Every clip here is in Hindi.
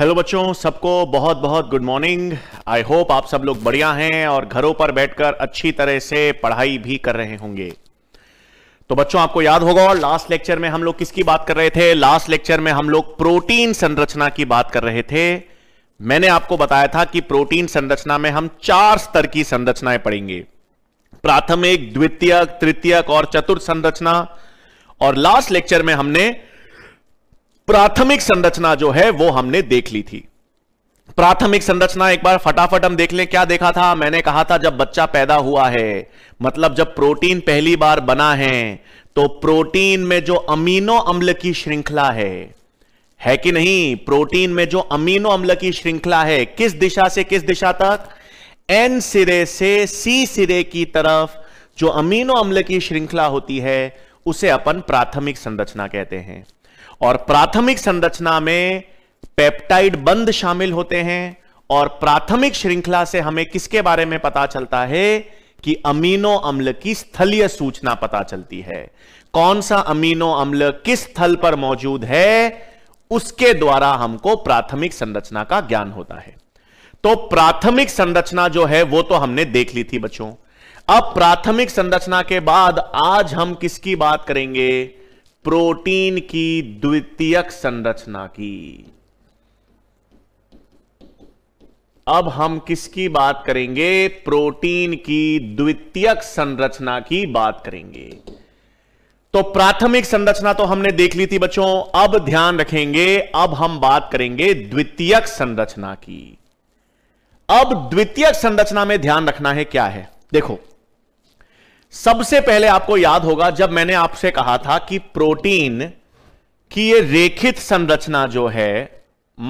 हेलो बच्चों सबको बहुत बहुत गुड मॉर्निंग आई होप आप सब लोग बढ़िया हैं और घरों पर बैठकर अच्छी तरह से पढ़ाई भी कर रहे होंगे तो बच्चों आपको याद होगा लास्ट लेक्चर में हम लोग किसकी बात कर रहे थे लास्ट लेक्चर में हम लोग प्रोटीन संरचना की बात कर रहे थे मैंने आपको बताया था कि प्रोटीन संरचना में हम चार स्तर की संरचनाएं पढ़ेंगे प्राथमिक द्वितीय तृतीयक और चतुर्थ संरचना और लास्ट लेक्चर में हमने प्राथमिक संरचना जो है वो हमने देख ली थी प्राथमिक संरचना एक बार फटाफट हम देख लें क्या देखा था मैंने कहा था जब बच्चा पैदा हुआ है मतलब जब प्रोटीन पहली बार बना है तो प्रोटीन में जो अमीनो अम्ल की श्रृंखला है है कि नहीं प्रोटीन में जो अमीनो अम्ल की श्रृंखला है किस दिशा से किस दिशा तक एन सिरे से सी सिरे की तरफ जो अमीनो अम्ल की श्रृंखला होती है उसे अपन प्राथमिक संरचना कहते हैं और प्राथमिक संरचना में पेप्टाइड बंद शामिल होते हैं और प्राथमिक श्रृंखला से हमें किसके बारे में पता चलता है कि अमीनो अम्ल की स्थलीय सूचना पता चलती है कौन सा अमीनो अम्ल किस स्थल पर मौजूद है उसके द्वारा हमको प्राथमिक संरचना का ज्ञान होता है तो प्राथमिक संरचना जो है वो तो हमने देख ली थी बच्चों अब प्राथमिक संरचना के बाद आज हम किसकी बात करेंगे प्रोटीन की द्वितीयक संरचना की अब हम किसकी बात करेंगे प्रोटीन की द्वितीयक संरचना की बात करेंगे तो प्राथमिक संरचना तो हमने देख ली थी बच्चों अब ध्यान रखेंगे अब हम बात करेंगे द्वितीयक संरचना की अब द्वितीयक संरचना में ध्यान रखना है क्या है देखो सबसे पहले आपको याद होगा जब मैंने आपसे कहा था कि प्रोटीन की ये रेखित संरचना जो है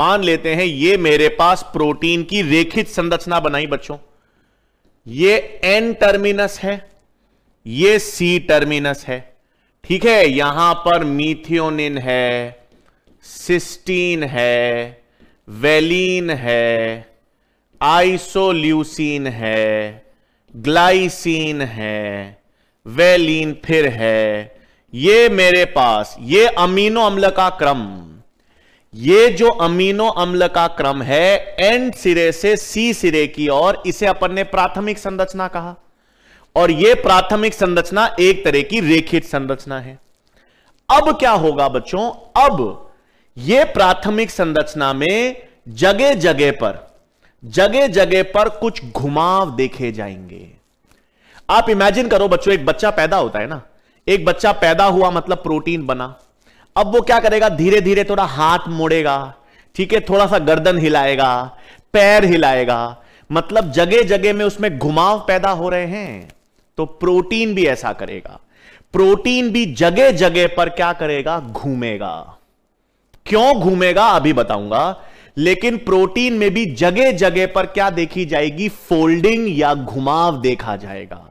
मान लेते हैं ये मेरे पास प्रोटीन की रेखित संरचना बनाई बच्चों ये एन टर्मिनस है ये सी टर्मिनस है ठीक है यहां पर मीथियोनिन है सिस्टीन है वेलिन है आइसोल्यूसिन है ग्लाइसिन है वेलिन फिर है ये मेरे पास ये अमीनो अम्ल का क्रम ये जो अमीनो अम्ल का क्रम है एंड सिरे से सी सिरे की ओर इसे अपन ने प्राथमिक संरचना कहा और यह प्राथमिक संरचना एक तरह की रेखित संरचना है अब क्या होगा बच्चों अब यह प्राथमिक संरचना में जगह जगह पर जगह जगह पर कुछ घुमाव देखे जाएंगे आप इमेजिन करो बच्चों एक बच्चा पैदा होता है ना एक बच्चा पैदा हुआ मतलब प्रोटीन बना अब वो क्या करेगा धीरे धीरे थोड़ा हाथ मोड़ेगा ठीक है थोड़ा सा गर्दन हिलाएगा पैर हिलाएगा मतलब जगह जगह में उसमें घुमाव पैदा हो रहे हैं तो प्रोटीन भी ऐसा करेगा प्रोटीन भी जगह जगह पर क्या करेगा घूमेगा क्यों घूमेगा अभी बताऊंगा लेकिन प्रोटीन में भी जगह जगह पर क्या देखी जाएगी फोल्डिंग या घुमाव देखा जाएगा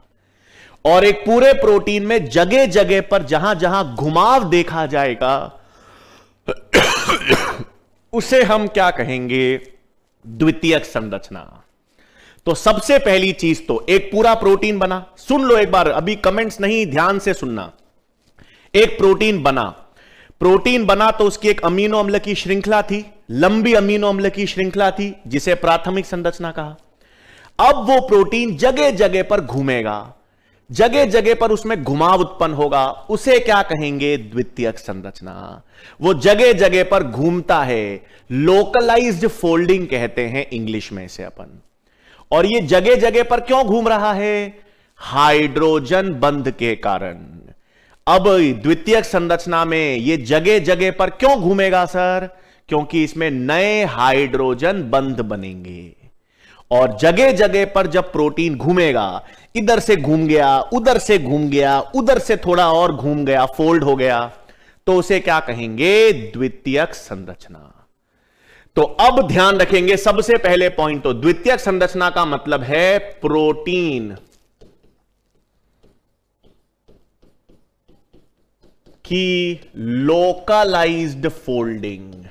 और एक पूरे प्रोटीन में जगह जगह पर जहां जहां घुमाव देखा जाएगा उसे हम क्या कहेंगे द्वितीयक संरचना तो सबसे पहली चीज तो एक पूरा प्रोटीन बना सुन लो एक बार अभी कमेंट्स नहीं ध्यान से सुनना एक प्रोटीन बना प्रोटीन बना तो उसकी एक अमीनो अम्ल की श्रृंखला थी लंबी अमीनो अम्ल की श्रृंखला थी जिसे प्राथमिक संरचना कहा अब वो प्रोटीन जगह जगह पर घूमेगा जगह जगह पर उसमें घुमाव उत्पन्न होगा उसे क्या कहेंगे द्वितीयक संरचना वो जगह जगह पर घूमता है लोकलाइज्ड फोल्डिंग कहते हैं इंग्लिश में से अपन और ये जगह जगह पर क्यों घूम रहा है हाइड्रोजन बंध के कारण अब द्वितीय संरचना में ये जगह जगह पर क्यों घूमेगा सर क्योंकि इसमें नए हाइड्रोजन बंध बनेंगे और जगह जगह पर जब प्रोटीन घूमेगा इधर से घूम गया उधर से घूम गया उधर से थोड़ा और घूम गया फोल्ड हो गया तो उसे क्या कहेंगे द्वितीयक संरचना तो अब ध्यान रखेंगे सबसे पहले पॉइंट तो द्वितीयक संरचना का मतलब है प्रोटीन कि लोकलाइज्ड फोल्डिंग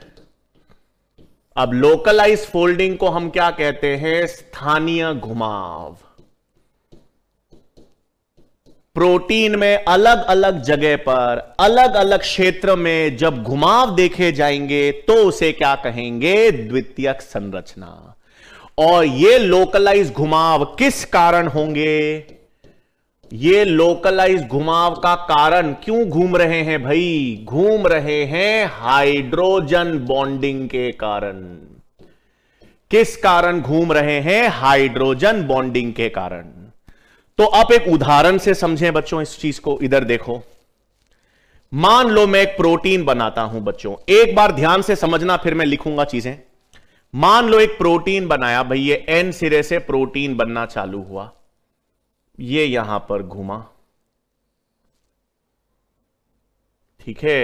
अब लोकलाइज फोल्डिंग को हम क्या कहते हैं स्थानीय घुमाव प्रोटीन में अलग अलग जगह पर अलग अलग क्षेत्र में जब घुमाव देखे जाएंगे तो उसे क्या कहेंगे द्वितीयक संरचना और ये लोकलाइज घुमाव किस कारण होंगे ये लोकलाइज घुमाव का कारण क्यों घूम रहे हैं भाई घूम रहे हैं हाइड्रोजन बॉन्डिंग के कारण किस कारण घूम रहे हैं हाइड्रोजन बॉन्डिंग के कारण तो आप एक उदाहरण से समझें बच्चों इस चीज को इधर देखो मान लो मैं एक प्रोटीन बनाता हूं बच्चों एक बार ध्यान से समझना फिर मैं लिखूंगा चीजें मान लो एक प्रोटीन बनाया भाई ये एन सिरे से प्रोटीन बनना चालू हुआ ये यहां पर घुमा ठीक है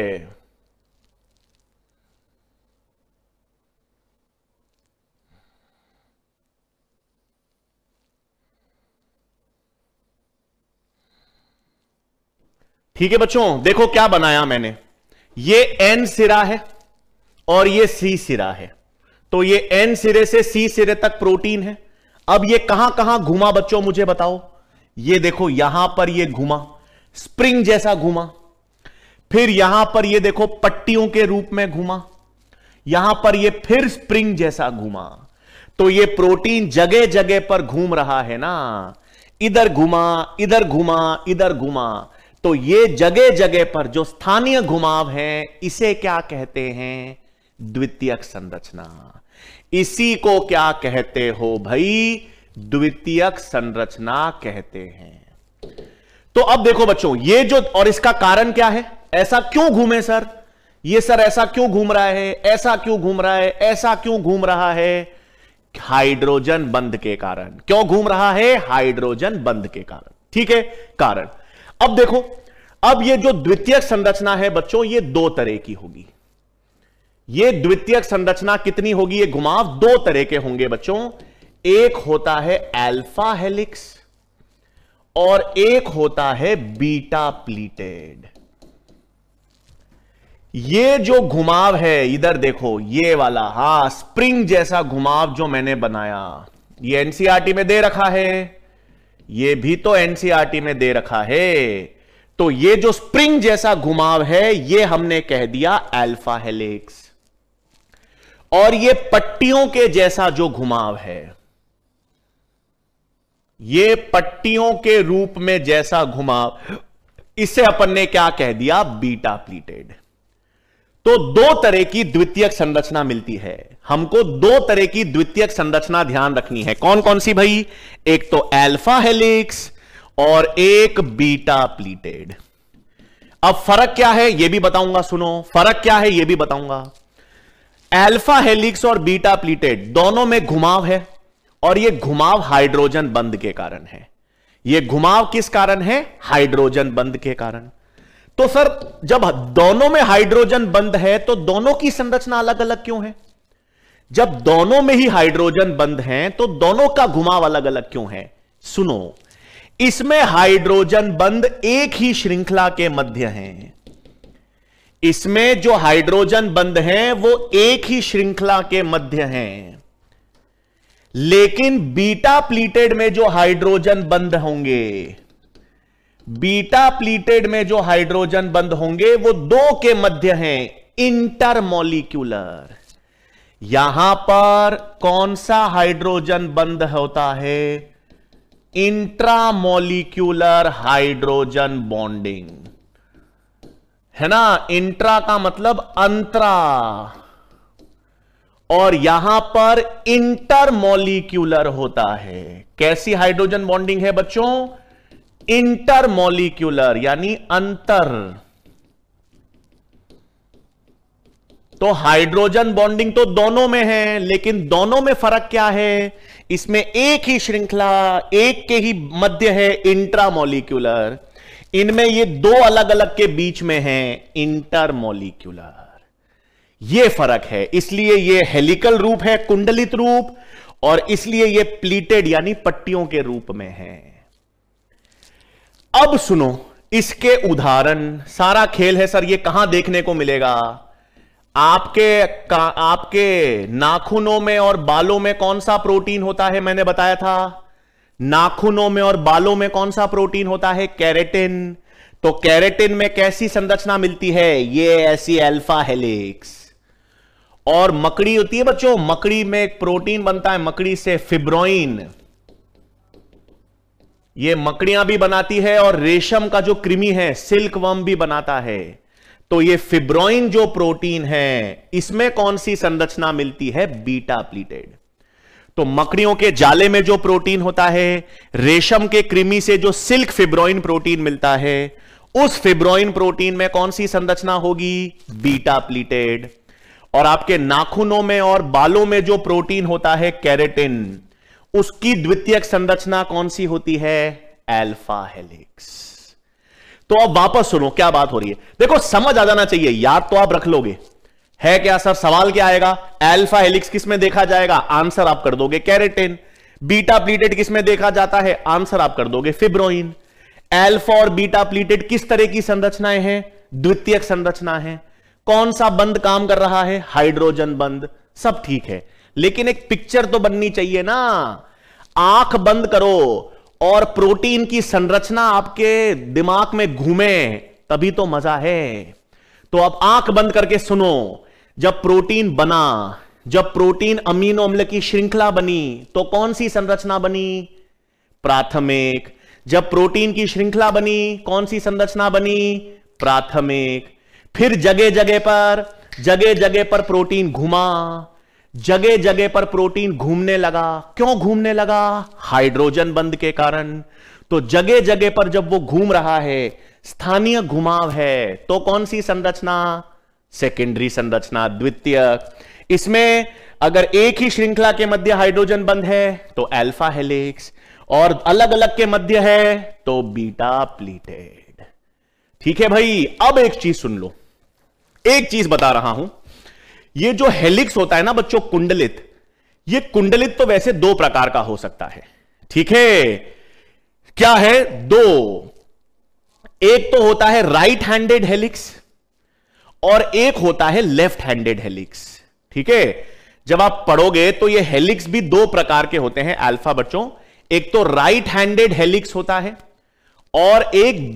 ठीक है बच्चों देखो क्या बनाया मैंने ये एन सिरा है और ये सी सिरा है तो ये एन सिरे से सी सिरे तक प्रोटीन है अब ये कहां कहां घुमा बच्चों मुझे बताओ ये देखो यहां पर ये घुमा स्प्रिंग जैसा घुमा फिर यहां पर ये देखो पट्टियों के रूप में घुमा यहां पर ये फिर स्प्रिंग जैसा घुमा तो ये प्रोटीन जगह जगह पर घूम रहा है ना इधर घुमा इधर घुमा इधर घुमा तो ये जगह जगह पर जो स्थानीय घुमाव है इसे क्या कहते हैं द्वितीयक संरचना इसी को क्या कहते हो भाई द्वितीयक संरचना कहते हैं तो अब देखो बच्चों ये जो और इसका कारण क्या है ऐसा क्यों घूमे सर ये सर ऐसा क्यों घूम रहा है ऐसा क्यों घूम रहा है ऐसा क्यों घूम रहा है हाइड्रोजन बंद के कारण क्यों घूम रहा है हाइड्रोजन बंद के कारण ठीक है कारण अब देखो अब ये जो द्वितीय संरचना है बच्चों ये दो तरह की होगी ये द्वितीय संरचना कितनी होगी ये घुमाव दो तरह के होंगे बच्चों एक होता है अल्फा हेलिक्स और एक होता है बीटा प्लीटेड ये जो घुमाव है इधर देखो ये वाला हा स्प्रिंग जैसा घुमाव जो मैंने बनाया ये एनसीआरटी e में दे रखा है ये भी तो एनसीआरटी e में दे रखा है तो ये जो स्प्रिंग जैसा घुमाव है ये हमने कह दिया अल्फा हेलिक्स और ये पट्टियों के जैसा जो घुमाव है ये पट्टियों के रूप में जैसा घुमा इसे अपन ने क्या कह दिया बीटा प्लीटेड तो दो तरह की द्वितीयक संरचना मिलती है हमको दो तरह की द्वितीयक संरचना ध्यान रखनी है कौन कौन सी भाई एक तो एल्फा हेलिक्स और एक बीटा प्लीटेड अब फर्क क्या है यह भी बताऊंगा सुनो फर्क क्या है यह भी बताऊंगा एल्फा हेलिक्स और बीटा प्लीटेड दोनों में घुमाव है और ये घुमाव हाइड्रोजन बंद के कारण है ये घुमाव किस कारण है हाइड्रोजन बंद के कारण तो सर जब दोनों में हाइड्रोजन बंद है तो दोनों की संरचना अलग अलग क्यों है जब दोनों में ही हाइड्रोजन बंद है तो दोनों का घुमाव अलग अलग क्यों है सुनो इसमें हाइड्रोजन बंद एक ही श्रृंखला के मध्य हैं इसमें जो हाइड्रोजन बंद हैं वो एक ही श्रृंखला के मध्य हैं लेकिन बीटा प्लीटेड में जो हाइड्रोजन बंद होंगे बीटा प्लीटेड में जो हाइड्रोजन बंद होंगे वो दो के मध्य हैं इंटरमोलिक्यूलर यहां पर कौन सा हाइड्रोजन बंद होता है इंट्रामोलिक्यूलर हाइड्रोजन बॉन्डिंग है ना इंट्रा का मतलब अंतरा और यहां पर इंटरमोलिक्यूलर होता है कैसी हाइड्रोजन बॉन्डिंग है बच्चों इंटरमोलिक्यूलर यानी अंतर तो हाइड्रोजन बॉन्डिंग तो दोनों में है लेकिन दोनों में फर्क क्या है इसमें एक ही श्रृंखला एक के ही मध्य है इंट्रामोलिक्यूलर इनमें ये दो अलग अलग के बीच में है इंटरमोलिक्यूलर ये फर्क है इसलिए ये हेलिकल रूप है कुंडलित रूप और इसलिए ये प्लीटेड यानी पट्टियों के रूप में है अब सुनो इसके उदाहरण सारा खेल है सर ये कहां देखने को मिलेगा आपके का, आपके नाखूनों में और बालों में कौन सा प्रोटीन होता है मैंने बताया था नाखूनों में और बालों में कौन सा प्रोटीन होता है कैरेटिन तो कैरेटिन में कैसी संरचना मिलती है ये ऐसी अल्फा हेलिक्स और मकड़ी होती है बच्चों मकड़ी में एक प्रोटीन बनता है मकड़ी से फिब्रोइन ये मकड़ियां भी बनाती है और रेशम का जो कृमि है सिल्क वम भी बनाता है तो ये फिब्रोइन जो प्रोटीन है इसमें कौन सी संरचना मिलती है बीटा प्लीटेड तो मकड़ियों के जाले में जो प्रोटीन होता है रेशम के कृमि से जो सिल्क फिब्रोइन प्रोटीन मिलता है उस फिब्रोइन प्रोटीन में कौन सी संरचना होगी बीटा प्लीटेड और आपके नाखूनों में और बालों में जो प्रोटीन होता है कैरेटिन उसकी द्वितीयक संरचना कौन सी होती है एल्फा हेलिक्स तो अब वापस सुनो क्या बात हो रही है देखो समझ आ जाना चाहिए याद तो आप रख लोगे है क्या सर सवाल क्या आएगा एल्फा हेलिक्स किसमें देखा जाएगा आंसर आप कर दोगे कैरेटिन बीटा प्लीटेड किसमें देखा जाता है आंसर आप कर दोगे फिब्रोइन एल्फा और बीटा प्लीटेड किस तरह की संरचनाएं हैं द्वितीयक संरचना है कौन सा बंद काम कर रहा है हाइड्रोजन बंद सब ठीक है लेकिन एक पिक्चर तो बननी चाहिए ना आंख बंद करो और प्रोटीन की संरचना आपके दिमाग में घूमे तभी तो मजा है तो अब आंख बंद करके सुनो जब प्रोटीन बना जब प्रोटीन अमीनो अम्ल की श्रृंखला बनी तो कौन सी संरचना बनी प्राथमिक जब प्रोटीन की श्रृंखला बनी कौन सी संरचना बनी प्राथमिक फिर जगह जगह पर जगह जगह पर प्रोटीन घुमा जगह जगह पर प्रोटीन घूमने लगा क्यों घूमने लगा हाइड्रोजन बंद के कारण तो जगह जगह पर जब वो घूम रहा है स्थानीय घुमाव है तो कौन सी संरचना सेकेंडरी संरचना द्वितीय इसमें अगर एक ही श्रृंखला के मध्य हाइड्रोजन बंद है तो अल्फा हेलिक्स और अलग अलग के मध्य है तो बीटा प्लीटेड ठीक है भाई अब एक चीज सुन लो एक चीज बता रहा हूं ये जो हेलिक्स होता है ना बच्चों कुंडलित ये कुंडलित तो वैसे दो प्रकार का हो सकता है ठीक है क्या है दो एक तो होता है राइट हैंडेड हेलिक्स और एक होता है लेफ्ट हैंडेड हेलिक्स ठीक है जब आप पढ़ोगे तो ये हेलिक्स भी दो प्रकार के होते हैं अल्फा बच्चों एक तो राइट हैंडेड हेलिक्स होता है और एक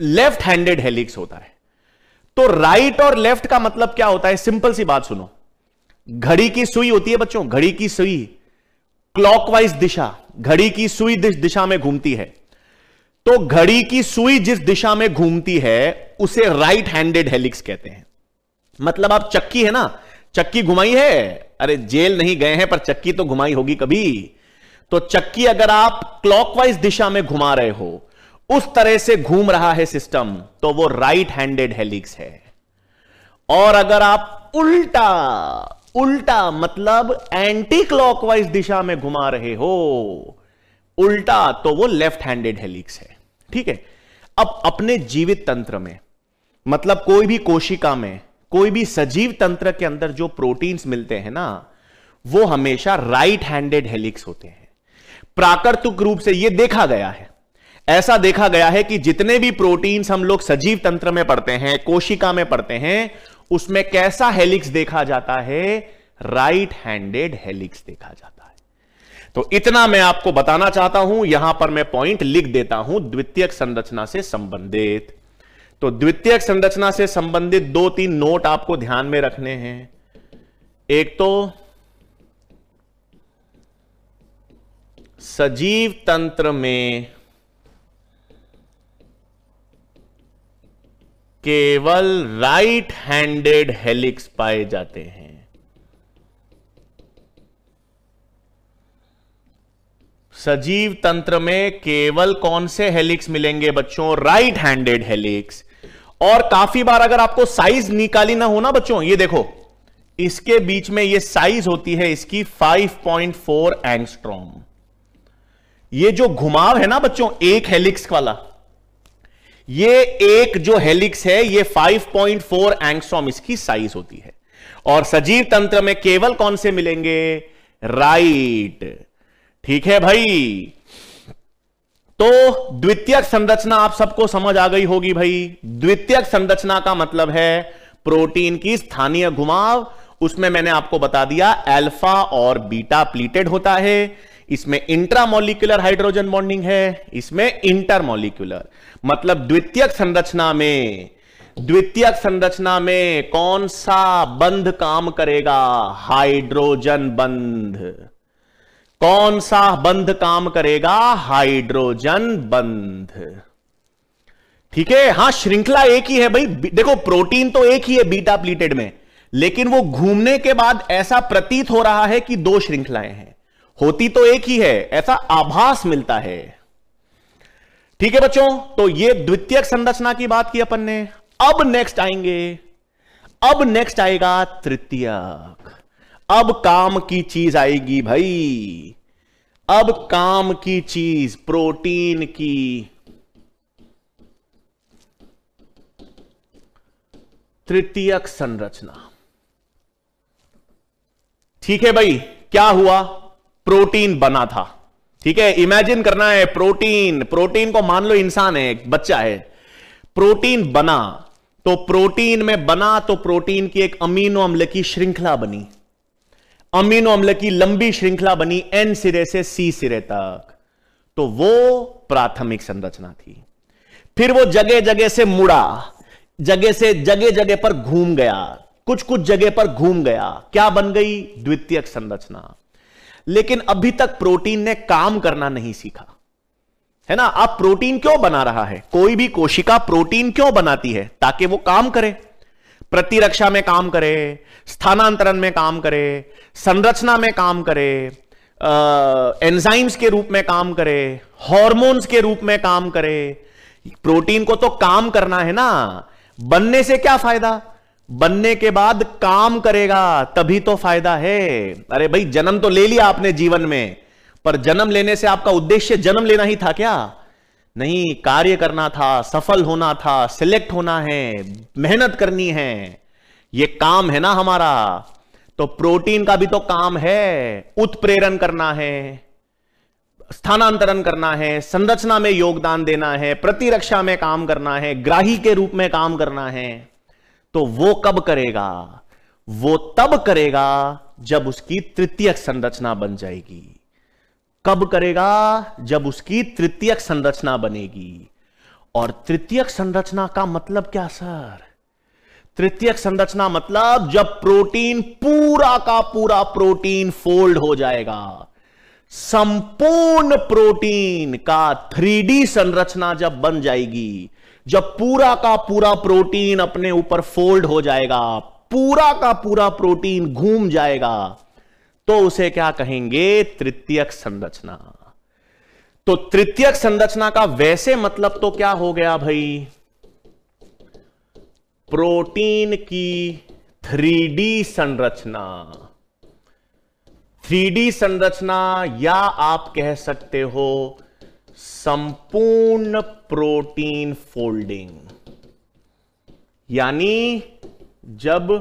लेफ्ट हैंडेड हेलिक्स होता है तो राइट और लेफ्ट का मतलब क्या होता है सिंपल सी बात सुनो घड़ी की सुई होती है बच्चों घड़ी की सुई क्लॉकवाइज दिशा घड़ी की सुई दिशा में घूमती है तो घड़ी की सुई जिस दिशा में घूमती है उसे राइट हैंडेड हेलिक्स कहते हैं मतलब आप चक्की है ना चक्की घुमाई है अरे जेल नहीं गए हैं पर चक्की तो घुमाई होगी कभी तो चक्की अगर आप क्लॉकवाइज दिशा में घुमा रहे हो उस तरह से घूम रहा है सिस्टम तो वो राइट हैंडेड हेलिक्स है और अगर आप उल्टा उल्टा मतलब एंटी क्लॉकवाइज दिशा में घुमा रहे हो उल्टा तो वो लेफ्ट हैंडेड हेलिक्स है ठीक है अब अपने जीवित तंत्र में मतलब कोई भी कोशिका में कोई भी सजीव तंत्र के अंदर जो प्रोटीन्स मिलते हैं ना वो हमेशा राइट हैंडेड हेलिक्स होते हैं प्राकृतिक रूप से ये देखा गया है ऐसा देखा गया है कि जितने भी प्रोटीन्स हम लोग सजीव तंत्र में पढ़ते हैं कोशिका में पढ़ते हैं उसमें कैसा हेलिक्स देखा जाता है राइट हैंडेड हेलिक्स देखा जाता है तो इतना मैं आपको बताना चाहता हूं यहां पर मैं पॉइंट लिख देता हूं द्वितीयक संरचना से संबंधित तो द्वितीयक संरचना से संबंधित दो तीन नोट आपको ध्यान में रखने हैं एक तो सजीव तंत्र में केवल राइट हैंडेड हेलिक्स पाए जाते हैं सजीव तंत्र में केवल कौन से हेलिक्स मिलेंगे बच्चों राइट हैंडेड हेलिक्स और काफी बार अगर आपको साइज निकाली ना हो ना बच्चों ये देखो इसके बीच में ये साइज होती है इसकी 5.4 पॉइंट एंगस्ट्रॉम ये जो घुमाव है ना बच्चों एक हेलिक्स वाला ये एक जो हेलिक्स है ये 5.4 पॉइंट इसकी साइज होती है और सजीव तंत्र में केवल कौन से मिलेंगे राइट ठीक है भाई तो द्वितीयक संरचना आप सबको समझ आ गई होगी भाई द्वितीयक संरचना का मतलब है प्रोटीन की स्थानीय घुमाव उसमें मैंने आपको बता दिया अल्फा और बीटा प्लीटेड होता है इसमें इंट्रामोलिकुलर हाइड्रोजन बॉन्डिंग है इसमें इंटरमोलिकुलर मतलब द्वितीयक संरचना में द्वितीयक संरचना में कौन सा बंध काम करेगा हाइड्रोजन बंध कौन सा बंध काम करेगा हाइड्रोजन बंध ठीक है हां श्रृंखला एक ही है भाई देखो प्रोटीन तो एक ही है बीटा प्लीटेड में लेकिन वो घूमने के बाद ऐसा प्रतीत हो रहा है कि दो श्रृंखलाएं हैं होती तो एक ही है ऐसा आभास मिलता है ठीक है बच्चों तो ये द्वितीय संरचना की बात की अपन ने अब नेक्स्ट आएंगे अब नेक्स्ट आएगा तृतीयक अब काम की चीज आएगी भाई अब काम की चीज प्रोटीन की तृतीयक संरचना ठीक है भाई क्या हुआ प्रोटीन बना था ठीक है इमेजिन करना है प्रोटीन प्रोटीन को मान लो इंसान है बच्चा है प्रोटीन बना तो प्रोटीन में बना तो प्रोटीन की एक अमीनो अम्ल की श्रृंखला बनी अमीनो अम्ल की लंबी श्रृंखला बनी एन सिरे से सी सिरे तक तो वो प्राथमिक संरचना थी फिर वो जगह जगह से मुड़ा जगह से जगह जगह पर घूम गया कुछ कुछ जगह पर घूम गया क्या बन गई द्वितीयक संरचना लेकिन अभी तक प्रोटीन ने काम करना नहीं सीखा है ना आप प्रोटीन क्यों बना रहा है कोई भी कोशिका प्रोटीन क्यों बनाती है ताकि वो काम करे प्रतिरक्षा में काम करे स्थानांतरण में काम करे संरचना में काम करे एंजाइम्स के रूप में काम करे हॉर्मोन्स के रूप में काम करे प्रोटीन को तो काम करना है ना बनने से क्या फायदा बनने के बाद काम करेगा तभी तो फायदा है अरे भाई जन्म तो ले लिया आपने जीवन में पर जन्म लेने से आपका उद्देश्य जन्म लेना ही था क्या नहीं कार्य करना था सफल होना था सिलेक्ट होना है मेहनत करनी है ये काम है ना हमारा तो प्रोटीन का भी तो काम है उत्प्रेरण करना है स्थानांतरण करना है संरचना में योगदान देना है प्रतिरक्षा में काम करना है ग्राही के रूप में काम करना है तो वो कब करेगा वो तब करेगा जब उसकी तृतीयक संरचना बन जाएगी कब करेगा जब उसकी तृतीयक संरचना बनेगी और तृतीयक संरचना का मतलब क्या सर तृतीयक संरचना मतलब जब प्रोटीन पूरा का पूरा प्रोटीन फोल्ड हो जाएगा संपूर्ण प्रोटीन का थ्री संरचना जब बन जाएगी जब पूरा का पूरा प्रोटीन अपने ऊपर फोल्ड हो जाएगा पूरा का पूरा प्रोटीन घूम जाएगा तो उसे क्या कहेंगे तृतीयक संरचना तो तृतीयक संरचना का वैसे मतलब तो क्या हो गया भाई प्रोटीन की थ्री संरचना थ्री संरचना या आप कह सकते हो संपूर्ण प्रोटीन फोल्डिंग यानी जब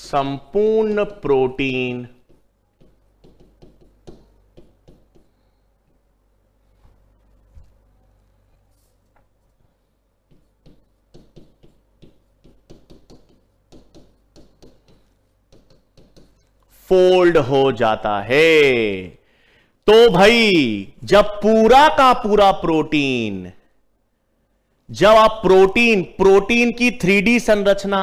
संपूर्ण प्रोटीन फोल्ड हो जाता है तो भाई जब पूरा का पूरा प्रोटीन जब आप प्रोटीन प्रोटीन की थ्री संरचना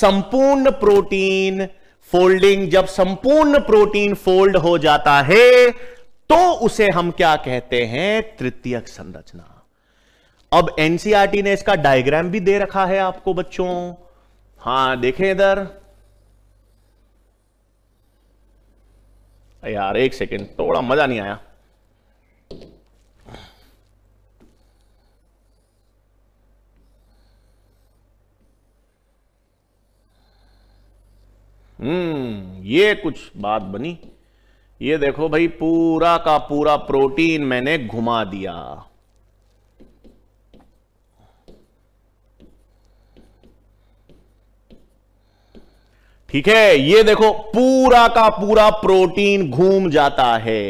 संपूर्ण प्रोटीन फोल्डिंग जब संपूर्ण प्रोटीन फोल्ड हो जाता है तो उसे हम क्या कहते हैं तृतीयक संरचना अब एनसीआरटी e ने इसका डायग्राम भी दे रखा है आपको बच्चों हां देखें इधर यार एक सेकेंड थोड़ा तो मज़ा नहीं आया हम्म ये कुछ बात बनी ये देखो भाई पूरा का पूरा प्रोटीन मैंने घुमा दिया ठीक है ये देखो पूरा का पूरा प्रोटीन घूम जाता है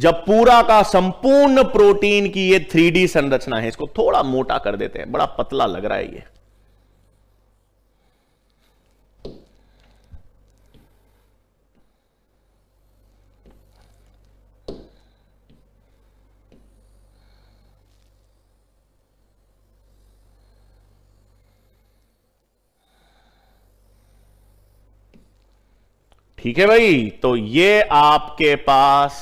जब पूरा का संपूर्ण प्रोटीन की ये थ्री संरचना है इसको थोड़ा मोटा कर देते हैं बड़ा पतला लग रहा है ये ठीक है भाई तो ये आपके पास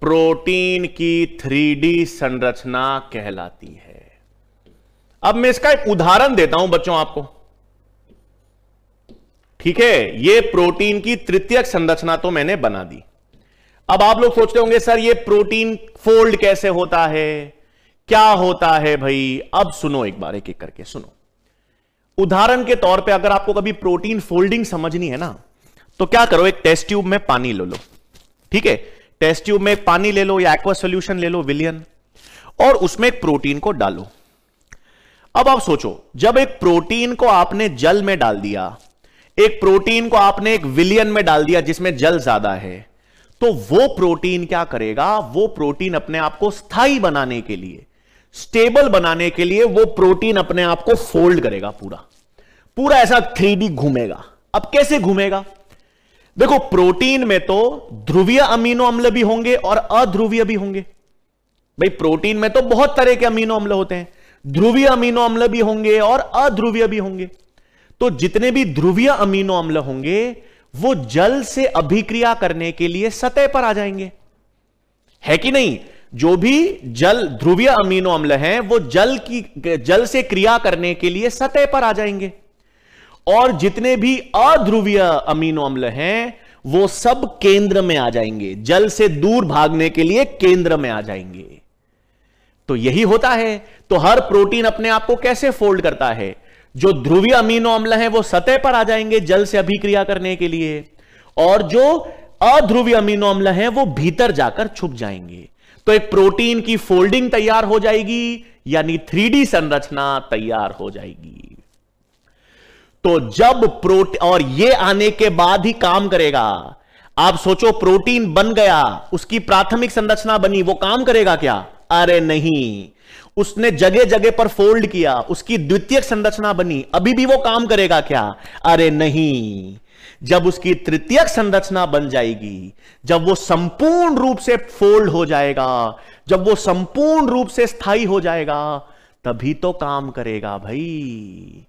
प्रोटीन की थ्री संरचना कहलाती है अब मैं इसका एक उदाहरण देता हूं बच्चों आपको ठीक है ये प्रोटीन की तृतीयक संरचना तो मैंने बना दी अब आप लोग सोचते होंगे सर ये प्रोटीन फोल्ड कैसे होता है क्या होता है भाई अब सुनो एक बार एक एक करके सुनो उदाहरण के तौर पे अगर आपको कभी प्रोटीन फोल्डिंग समझनी है ना तो क्या करो एक टेस्ट ट्यूब में पानी ले लो ठीक है टेस्ट ट्यूब में पानी ले लो या एक्वा सोल्यूशन ले लो विलियन और उसमें एक प्रोटीन को डालो अब आप सोचो जब एक प्रोटीन को आपने जल में डाल दिया एक प्रोटीन को आपने एक विलियन में डाल दिया जिसमें जल ज्यादा है तो वो प्रोटीन क्या करेगा वो प्रोटीन अपने आप को स्थाई बनाने के लिए स्टेबल बनाने के लिए वो प्रोटीन अपने आप को फोल्ड करेगा पूरा पूरा ऐसा थ्री घूमेगा अब कैसे घूमेगा देखो प्रोटीन में तो ध्रुवीय अमीनो अम्ल भी होंगे और अध्रुवीय भी होंगे भाई प्रोटीन में तो बहुत तरह के अमीनो अम्ल होते हैं ध्रुवीय अमीनो अम्ल भी होंगे और अध्रुवीय भी होंगे तो जितने भी ध्रुवीय अमीनो अम्ल होंगे वो जल से अभिक्रिया करने के लिए सतह पर आ जाएंगे है कि नहीं जो भी जल ध्रुवीय अमीनो अम्ल हैं वो जल की जल से क्रिया करने के लिए सतह पर आ जाएंगे और जितने भी अध्रुवीय अमीनो अम्ल हैं वो सब केंद्र में आ जाएंगे जल से दूर भागने के लिए केंद्र में आ जाएंगे तो यही होता है तो हर प्रोटीन अपने आप को कैसे फोल्ड करता है जो ध्रुवीय अमीनो अम्ल हैं वो सतह पर आ जाएंगे जल से अभिक्रिया करने के लिए और जो अध्रुवीय अमीनो अम्ल हैं वो भीतर जाकर छुप जाएंगे तो एक प्रोटीन की फोल्डिंग तैयार हो जाएगी यानी थ्री संरचना तैयार हो जाएगी तो जब प्रोटीन और ये आने के बाद ही काम करेगा आप सोचो प्रोटीन बन गया उसकी प्राथमिक संरचना बनी वो काम करेगा क्या अरे नहीं उसने जगह जगह पर फोल्ड किया उसकी द्वितीय संरचना बनी अभी भी वो काम करेगा क्या अरे नहीं जब उसकी तृतीयक संरचना बन जाएगी जब वो संपूर्ण रूप से फोल्ड हो जाएगा जब वो संपूर्ण रूप से स्थायी हो जाएगा तभी तो काम करेगा भाई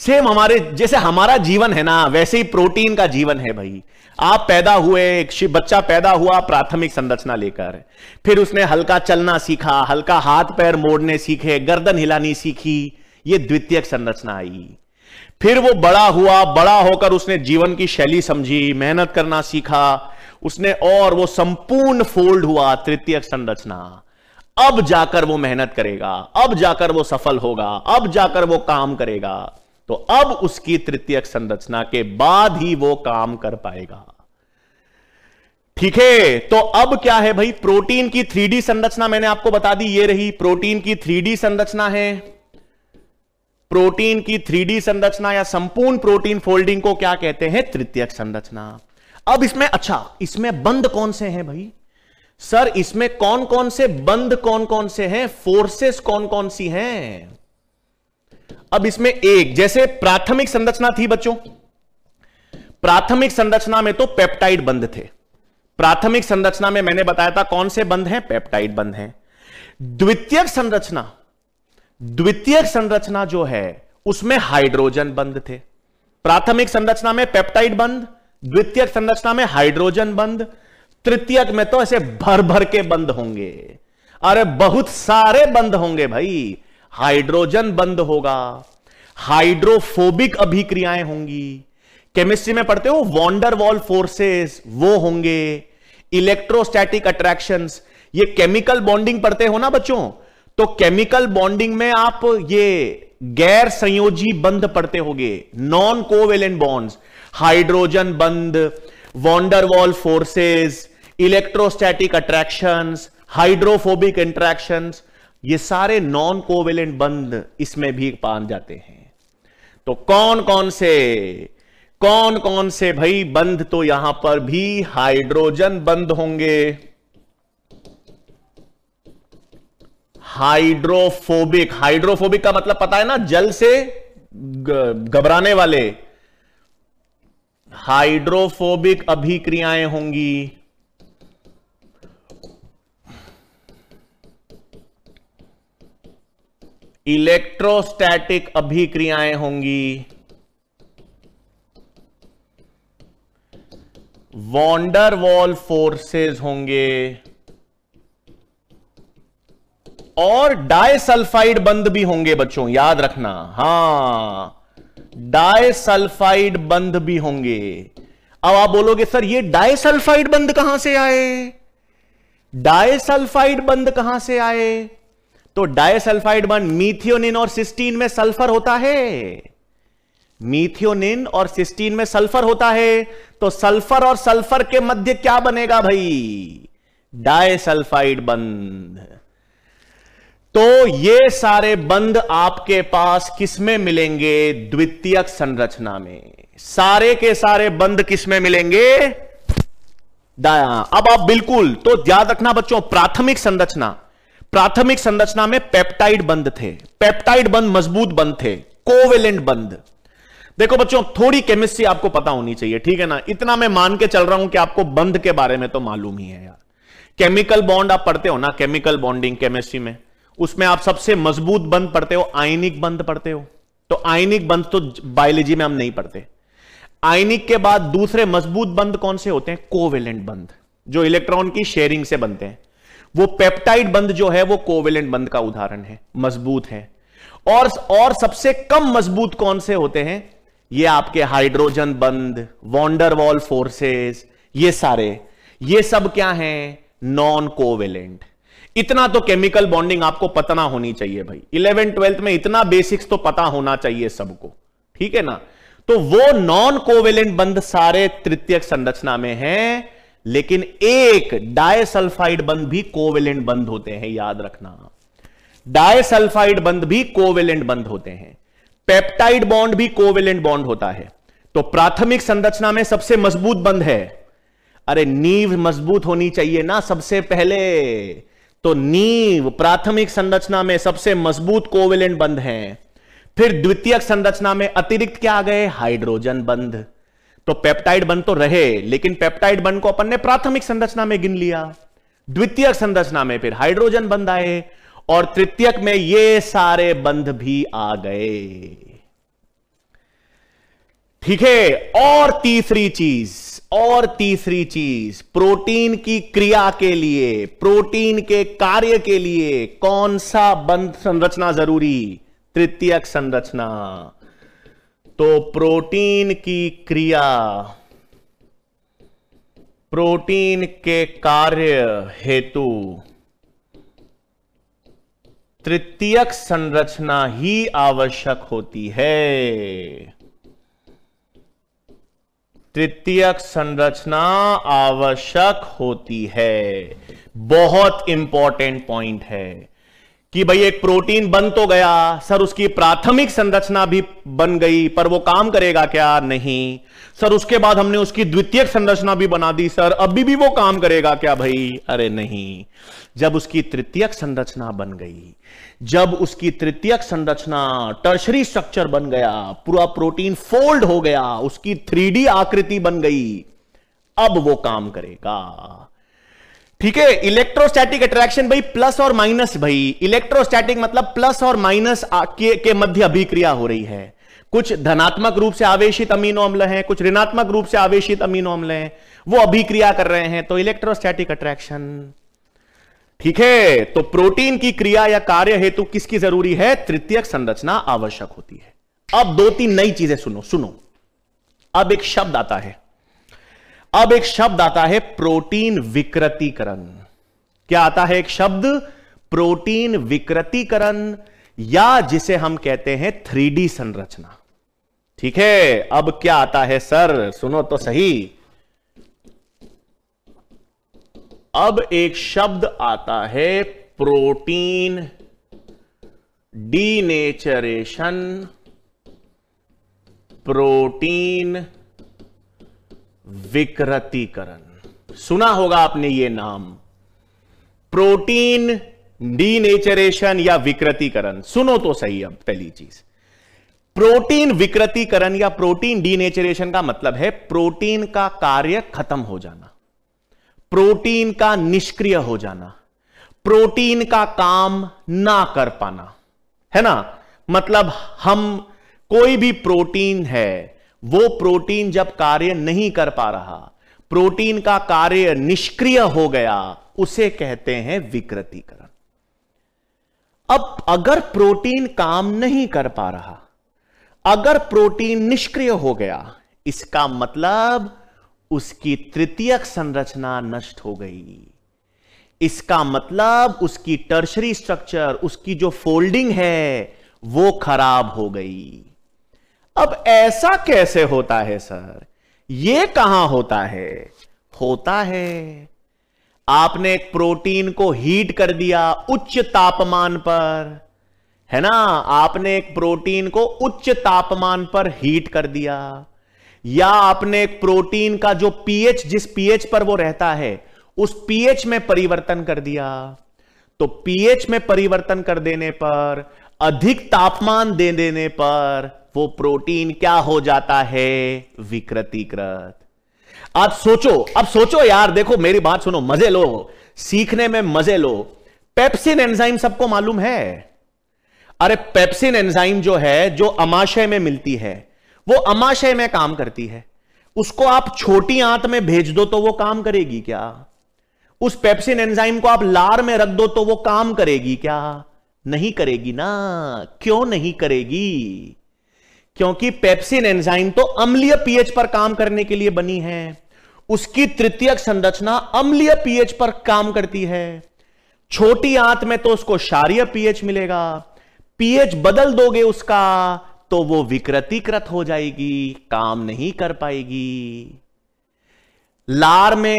सेम हमारे जैसे हमारा जीवन है ना वैसे ही प्रोटीन का जीवन है भाई आप पैदा हुए एक बच्चा पैदा हुआ प्राथमिक संरचना लेकर फिर उसने हल्का चलना सीखा हल्का हाथ पैर मोड़ने सीखे गर्दन हिलानी सीखी ये द्वितीयक संरचना आई फिर वो बड़ा हुआ बड़ा होकर उसने जीवन की शैली समझी मेहनत करना सीखा उसने और वो संपूर्ण फोल्ड हुआ तृतीय संरचना अब जाकर वो मेहनत करेगा अब जाकर वो सफल होगा अब जाकर वो काम करेगा तो अब उसकी तृतीय संरचना के बाद ही वो काम कर पाएगा ठीक है तो अब क्या है भाई प्रोटीन की थ्री संरचना मैंने आपको बता दी ये रही प्रोटीन की थ्री संरचना है प्रोटीन की थ्री संरचना या संपूर्ण प्रोटीन फोल्डिंग को क्या कहते हैं तृतीयक संरचना अब इसमें अच्छा इसमें बंद कौन से हैं भाई सर इसमें कौन कौन से बंद कौन कौन से हैं फोर्सेस कौन कौन सी हैं अब इसमें एक जैसे प्राथमिक संरचना थी बच्चों प्राथमिक संरचना में तो पेप्टाइड बंद थे प्राथमिक संरचना में मैंने बताया था कौन से बंद हैं पेप्टाइड बंद हैं द्वितीयक संरचना द्वितीयक संरचना जो है उसमें हाइड्रोजन बंद थे प्राथमिक संरचना में पेप्टाइड बंद द्वितीयक संरचना में हाइड्रोजन बंद तृतीयक में तो ऐसे भर भर के बंद होंगे अरे बहुत सारे बंद होंगे भाई हाइड्रोजन बंद होगा हाइड्रोफोबिक अभिक्रियाएं होंगी केमिस्ट्री में पढ़ते हो वॉन्डर वॉल फोर्सेस वो होंगे इलेक्ट्रोस्टैटिक अट्रैक्शन ये केमिकल बॉन्डिंग पढ़ते हो ना बच्चों तो केमिकल बॉन्डिंग में आप ये गैर संयोजी बंद पढ़ते होगे नॉन कोवेलेंट बॉन्ड्स हाइड्रोजन बंद van der Waals forces electrostatic attractions hydrophobic interactions ये सारे नॉन कोवेलेंट बंद इसमें भी पान जाते हैं तो कौन कौन से कौन कौन से भाई बंद तो यहां पर भी हाइड्रोजन बंद होंगे हाइड्रोफोबिक हाइड्रोफोबिक का मतलब पता है ना जल से घबराने वाले हाइड्रोफोबिक अभिक्रियाएं होंगी इलेक्ट्रोस्टैटिक अभिक्रियाएं होंगी वॉन्डर वॉल फोर्सेस होंगे और डायसल्फाइड बंद भी होंगे बच्चों याद रखना हां डायसल्फाइड बंद भी होंगे अब आप बोलोगे सर ये डायसल्फाइड बंद कहां से आए डायसल्फाइड बंद कहां से आए तो डायसल्फाइड बन मीथियोनिन और सिस्टीन में सल्फर होता है मीथियोनिन और सिस्टीन में सल्फर होता है तो सल्फर और सल्फर के मध्य क्या बनेगा भाई डायसल्फाइड बंध तो ये सारे बंध आपके पास किसमें मिलेंगे द्वितीयक संरचना में सारे के सारे बंध किसमें मिलेंगे दाया अब आप बिल्कुल तो याद रखना बच्चों प्राथमिक संरचना प्राथमिक संरचना में पेप्टाइड बंद थे पेप्टाइड बंद मजबूत बंद थे कोवेलेंट बंद देखो बच्चों थोड़ी केमिस्ट्री आपको पता होनी चाहिए ठीक है ना इतना मैं मान के चल रहा हूं कि आपको बंद के बारे में तो मालूम ही है यार केमिकल बॉन्ड आप पढ़ते हो ना केमिकल बॉन्डिंग केमिस्ट्री में उसमें आप सबसे मजबूत बंद पढ़ते हो आयनिक बंद पढ़ते हो तो आयनिक बंद तो बायोलॉजी में हम नहीं पढ़ते आयनिक के बाद दूसरे मजबूत बंद कौन से होते हैं कोवेलेंट बंद जो इलेक्ट्रॉन की शेयरिंग से बनते हैं वो पेप्टाइड बंद जो है वो कोवेलेंट बंद का उदाहरण है मजबूत है और और सबसे कम मजबूत कौन से होते हैं ये आपके हाइड्रोजन बंद वॉन्डरवॉल फोर्सेस ये सारे ये सब क्या हैं नॉन कोवेलेंट इतना तो केमिकल बॉन्डिंग आपको पता होनी चाहिए भाई इलेवन ट्वेल्थ में इतना बेसिक्स तो पता होना चाहिए सबको ठीक है ना तो वो नॉन कोवेलेंट बंद सारे तृतीय संरचना में हैं लेकिन एक डायसल्फाइड बंद भी कोवेलेंट बंद होते हैं याद रखना डायसल्फाइड बंद भी कोवेलेंट बंद होते हैं पेप्टाइड बॉन्ड भी कोवेलेंट बॉन्ड होता है तो प्राथमिक संरचना में सबसे मजबूत बंद है अरे नींव मजबूत होनी चाहिए ना सबसे पहले तो नींव प्राथमिक संरचना में सबसे मजबूत कोवेलेंट बंद है फिर द्वितीयक संरचना में अतिरिक्त क्या आ गए हाइड्रोजन बंद तो पेप्टाइड बन तो रहे लेकिन पेप्टाइड बन को अपन ने प्राथमिक संरचना में गिन लिया द्वितीय संरचना में फिर हाइड्रोजन बंद आए और तृतीयक में ये सारे बंध भी आ गए ठीक है और तीसरी चीज और तीसरी चीज प्रोटीन की क्रिया के लिए प्रोटीन के कार्य के लिए कौन सा बंध संरचना जरूरी तृतीयक संरचना तो प्रोटीन की क्रिया प्रोटीन के कार्य हेतु तृतीयक संरचना ही आवश्यक होती है तृतीयक संरचना आवश्यक होती है बहुत इंपॉर्टेंट पॉइंट है कि भाई एक प्रोटीन बन तो गया सर उसकी प्राथमिक संरचना भी बन गई पर वो काम करेगा क्या नहीं सर उसके बाद हमने उसकी द्वितीयक संरचना भी बना दी सर अभी भी वो काम करेगा क्या भाई अरे नहीं जब उसकी तृतीयक संरचना बन गई जब उसकी तृतीयक संरचना टर्शरी स्ट्रक्चर बन गया पूरा प्रोटीन फोल्ड हो गया उसकी थ्री आकृति बन गई अब वो काम करेगा ठीक है इलेक्ट्रोस्टैटिक अट्रैक्शन भाई प्लस और माइनस भाई इलेक्ट्रोस्टैटिक मतलब प्लस और माइनस के, के मध्य अभिक्रिया हो रही है कुछ धनात्मक रूप से आवेशित अमीनो अम्ल हैं कुछ ऋणात्मक रूप से आवेशित अमीनो अम्ल हैं वो अभिक्रिया कर रहे हैं तो इलेक्ट्रोस्टैटिक अट्रैक्शन ठीक है तो प्रोटीन की क्रिया या कार्य हेतु किसकी जरूरी है तृतीयक संरचना आवश्यक होती है अब दो तीन नई चीजें सुनो सुनो अब एक शब्द आता है अब एक शब्द आता है प्रोटीन विकृतिकरण क्या आता है एक शब्द प्रोटीन विकृतिकरण या जिसे हम कहते हैं थ्री संरचना ठीक है अब क्या आता है सर सुनो तो सही अब एक शब्द आता है प्रोटीन डीनेचरेशन प्रोटीन विकृतीकरण सुना होगा आपने ये नाम प्रोटीन डीनेचरेशन या विकृतीकरण सुनो तो सही अब पहली चीज प्रोटीन विकृतीकरण या प्रोटीन डीनेचरेशन का मतलब है प्रोटीन का कार्य खत्म हो जाना प्रोटीन का निष्क्रिय हो जाना प्रोटीन का काम ना कर पाना है ना मतलब हम कोई भी प्रोटीन है वो प्रोटीन जब कार्य नहीं कर पा रहा प्रोटीन का कार्य निष्क्रिय हो गया उसे कहते हैं विकृतिकरण अब अगर प्रोटीन काम नहीं कर पा रहा अगर प्रोटीन निष्क्रिय हो गया इसका मतलब उसकी तृतीयक संरचना नष्ट हो गई इसका मतलब उसकी टर्शरी स्ट्रक्चर उसकी जो फोल्डिंग है वो खराब हो गई अब ऐसा कैसे होता है सर ये कहां होता है होता है आपने एक प्रोटीन को हीट कर दिया उच्च तापमान पर है ना आपने एक प्रोटीन को उच्च तापमान पर हीट कर दिया या आपने एक प्रोटीन का जो पीएच जिस पीएच पर वो रहता है उस पीएच में परिवर्तन कर दिया तो पीएच में परिवर्तन कर देने पर अधिक तापमान दे देने पर वो प्रोटीन क्या हो जाता है विकृतिकृत आप सोचो अब सोचो यार देखो मेरी बात सुनो मजे लो सीखने में मजे लो पेप्सिन एंजाइम सबको मालूम है अरे पेप्सिन एंजाइम जो है जो अमाशय में मिलती है वो अमाशय में काम करती है उसको आप छोटी आंत में भेज दो तो वो काम करेगी क्या उस पेप्सिन एंजाइम को आप लार में रख दो तो वो काम करेगी क्या नहीं करेगी ना क्यों नहीं करेगी क्योंकि पेप्सिन एंजाइम तो अम्लीय पीएच पर काम करने के लिए बनी है उसकी तृतीयक संरचना अम्लीय पीएच पर काम करती है छोटी आंत में तो उसको क्षारीय पीएच मिलेगा पीएच बदल दोगे उसका तो वो विकृतिकृत हो जाएगी काम नहीं कर पाएगी लार में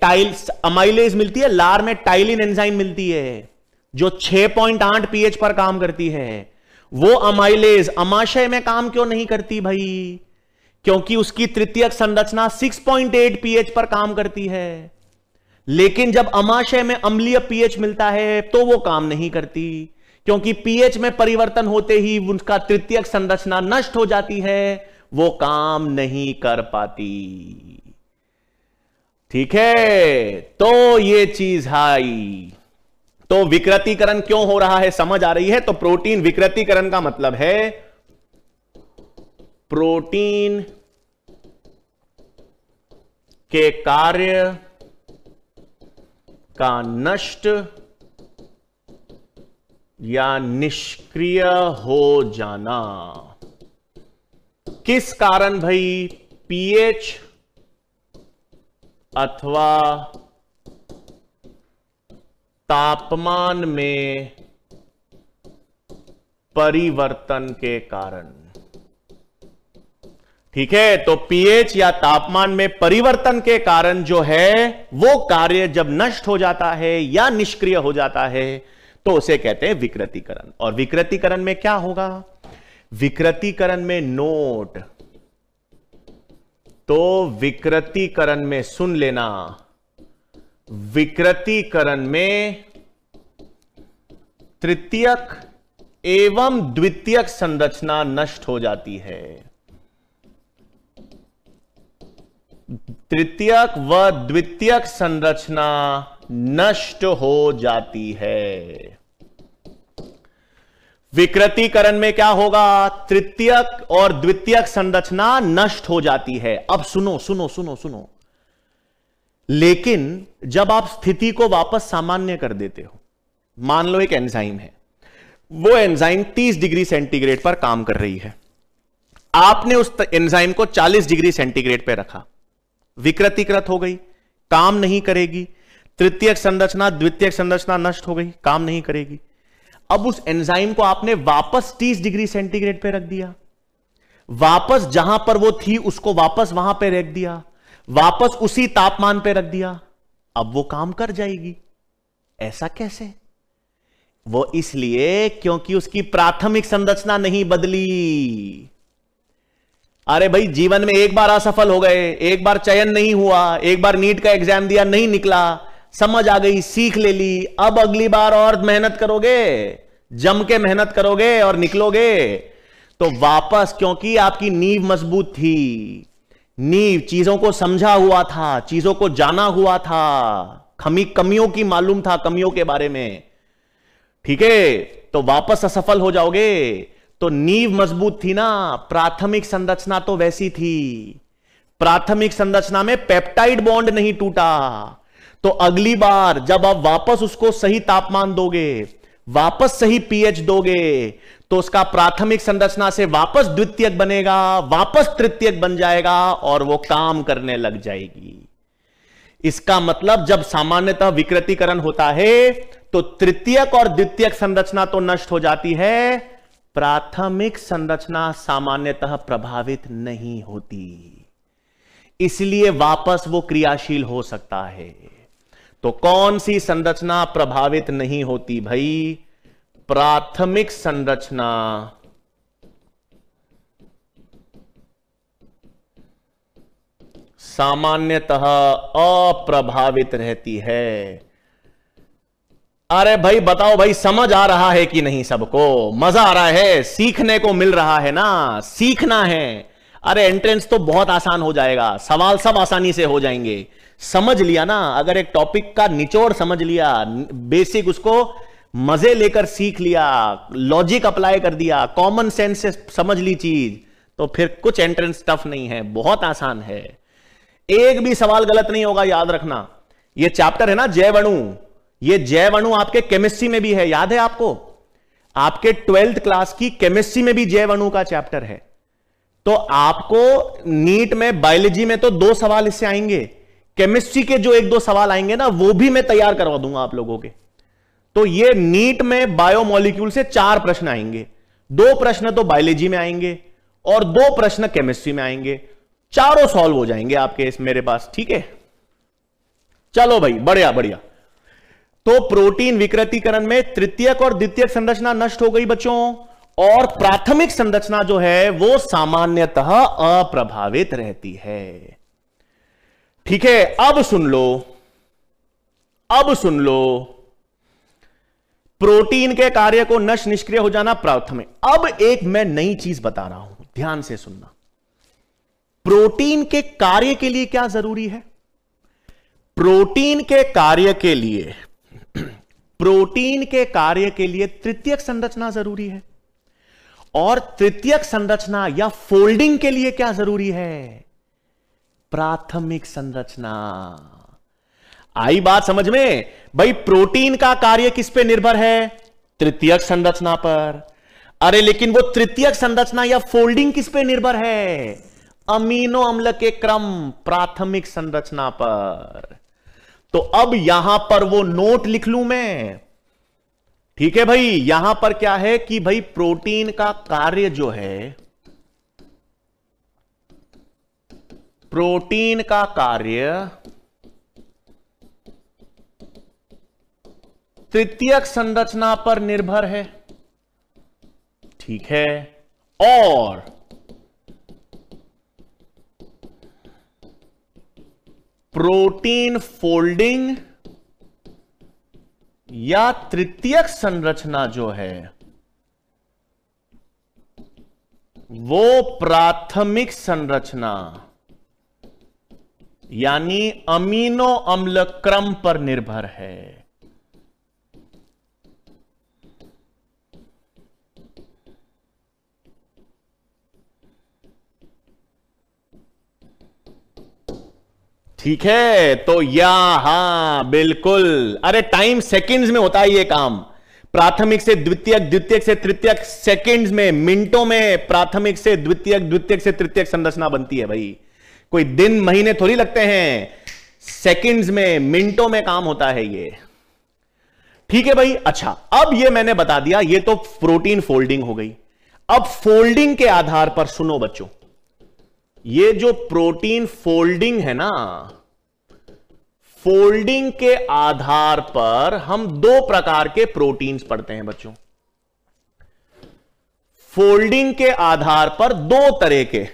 टाइल्स अमाइलेज मिलती है लार में टाइलिन एंजाइम मिलती है जो 6.8 पीएच पर काम करती है वो अमाइलेज अमाशय में काम क्यों नहीं करती भाई क्योंकि उसकी तृतीयक संरचना 6.8 पीएच पर काम करती है लेकिन जब अमाशय में अम्लीय पीएच मिलता है तो वो काम नहीं करती क्योंकि पीएच में परिवर्तन होते ही उनका तृतीयक संरचना नष्ट हो जाती है वो काम नहीं कर पाती ठीक है तो ये चीज हाई तो विकृतिकरण क्यों हो रहा है समझ आ रही है तो प्रोटीन विकृतिकरण का मतलब है प्रोटीन के कार्य का नष्ट या निष्क्रिय हो जाना किस कारण भाई पीएच अथवा तापमान में परिवर्तन के कारण ठीक है तो पीएच या तापमान में परिवर्तन के कारण जो है वो कार्य जब नष्ट हो जाता है या निष्क्रिय हो जाता है तो उसे कहते हैं विकृतिकरण और विकृतिकरण में क्या होगा विकृतिकरण में नोट तो विकृतिकरण में सुन लेना विकृतिकरण में तृतीयक एवं द्वितीयक संरचना नष्ट हो जाती है तृतीयक व द्वितीयक संरचना नष्ट हो जाती है विकृतिकरण में क्या होगा तृतीयक और द्वितीयक संरचना नष्ट हो जाती है अब सुनो सुनो सुनो सुनो लेकिन जब आप स्थिति को वापस सामान्य कर देते हो मान लो एक एंजाइम है वो एंजाइम 30 डिग्री सेंटीग्रेड पर काम कर रही है आपने उस एंजाइम को 40 डिग्री सेंटीग्रेड पर रखा विकृतिकृत हो गई काम नहीं करेगी तृतीय संरचना द्वितीय संरचना नष्ट हो गई काम नहीं करेगी अब उस एंजाइम को आपने वापस 30 डिग्री सेंटीग्रेड पर रख दिया वापस जहां पर वो थी उसको वापस वहां पर रख दिया वापस उसी तापमान पे रख दिया अब वो काम कर जाएगी ऐसा कैसे वो इसलिए क्योंकि उसकी प्राथमिक संरचना नहीं बदली अरे भाई जीवन में एक बार असफल हो गए एक बार चयन नहीं हुआ एक बार नीट का एग्जाम दिया नहीं निकला समझ आ गई सीख ले ली अब अगली बार और मेहनत करोगे जम के मेहनत करोगे और निकलोगे तो वापस क्योंकि आपकी नींव मजबूत थी नीव चीजों को समझा हुआ था चीजों को जाना हुआ था खमी कमियों की मालूम था कमियों के बारे में ठीक है तो वापस असफल हो जाओगे तो नींव मजबूत थी ना प्राथमिक संरचना तो वैसी थी प्राथमिक संरचना में पेप्टाइड बॉन्ड नहीं टूटा तो अगली बार जब आप वापस उसको सही तापमान दोगे वापस सही पीएच दोगे तो उसका प्राथमिक संरचना से वापस द्वितीयक बनेगा वापस तृतीयक बन जाएगा और वो काम करने लग जाएगी इसका मतलब जब सामान्यतः विकृतिकरण होता है तो तृतीयक और द्वितीयक संरचना तो नष्ट हो जाती है प्राथमिक संरचना सामान्यतः प्रभावित नहीं होती इसलिए वापस वो क्रियाशील हो सकता है तो कौन सी संरचना प्रभावित नहीं होती भाई प्राथमिक संरचना सामान्यतः अप्रभावित रहती है अरे भाई बताओ भाई समझ आ रहा है कि नहीं सबको मजा आ रहा है सीखने को मिल रहा है ना सीखना है अरे एंट्रेंस तो बहुत आसान हो जाएगा सवाल सब आसानी से हो जाएंगे समझ लिया ना अगर एक टॉपिक का निचोड़ समझ लिया बेसिक उसको मजे लेकर सीख लिया लॉजिक अप्लाई कर दिया कॉमन सेंस से समझ ली चीज तो फिर कुछ एंट्रेंस टफ नहीं है बहुत आसान है एक भी सवाल गलत नहीं होगा याद रखना यह चैप्टर है ना यह जय वणु आपके केमिस्ट्री में भी है याद है आपको आपके ट्वेल्थ क्लास की केमिस्ट्री में भी वणु का चैप्टर है तो आपको नीट में बायोलॉजी में तो दो सवाल इससे आएंगे केमिस्ट्री के जो एक दो सवाल आएंगे ना वो भी मैं तैयार करवा दूंगा आप लोगों के तो ये नीट में बायोमोलिक्यूल से चार प्रश्न आएंगे दो प्रश्न तो बायोलॉजी में आएंगे और दो प्रश्न केमिस्ट्री में आएंगे चारों सॉल्व हो जाएंगे आपके इस मेरे पास ठीक है चलो भाई बढ़िया बढ़िया तो प्रोटीन विकृतिकरण में तृतीयक और द्वितीयक संरचना नष्ट हो गई बच्चों और प्राथमिक संरचना जो है वो सामान्यतः अप्रभावित रहती है ठीक है अब सुन लो अब सुन लो प्रोटीन के कार्य को नष्ट निष्क्रिय हो जाना प्राथमिक अब एक मैं नई चीज बता रहा हूं ध्यान से सुनना प्रोटीन के कार्य के लिए क्या जरूरी है प्रोटीन के कार्य के लिए प्रोटीन के कार्य के लिए तृतीयक संरचना जरूरी है और तृतीयक संरचना या फोल्डिंग के लिए क्या जरूरी है प्राथमिक संरचना आई बात समझ में भाई प्रोटीन का कार्य किस पे निर्भर है तृतीयक संरचना पर अरे लेकिन वो तृतीयक संरचना या फोल्डिंग किस पे निर्भर है अमीनो अम्ल के क्रम प्राथमिक संरचना पर तो अब यहां पर वो नोट लिख लू मैं ठीक है भाई यहां पर क्या है कि भाई प्रोटीन का कार्य जो है प्रोटीन का कार्य तृतीयक संरचना पर निर्भर है ठीक है और प्रोटीन फोल्डिंग या तृतीयक संरचना जो है वो प्राथमिक संरचना यानी अमीनो अम्ल क्रम पर निर्भर है ठीक है तो या हा बिल्कुल अरे टाइम सेकंड्स में होता है ये काम प्राथमिक से द्वितीयक द्वितीयक से तृतीयक सेकंड्स में मिनटों में प्राथमिक से द्वितीयक द्वितीयक से तृतीयक संरचना बनती है भाई कोई दिन महीने थोड़ी लगते हैं सेकंड्स में मिनटों में काम होता है ये ठीक है भाई अच्छा अब ये मैंने बता दिया ये तो प्रोटीन फोल्डिंग हो गई अब फोल्डिंग के आधार पर सुनो बच्चों ये जो प्रोटीन फोल्डिंग है ना फोल्डिंग के आधार पर हम दो प्रकार के प्रोटीन्स पढ़ते हैं बच्चों फोल्डिंग के आधार पर दो तरह के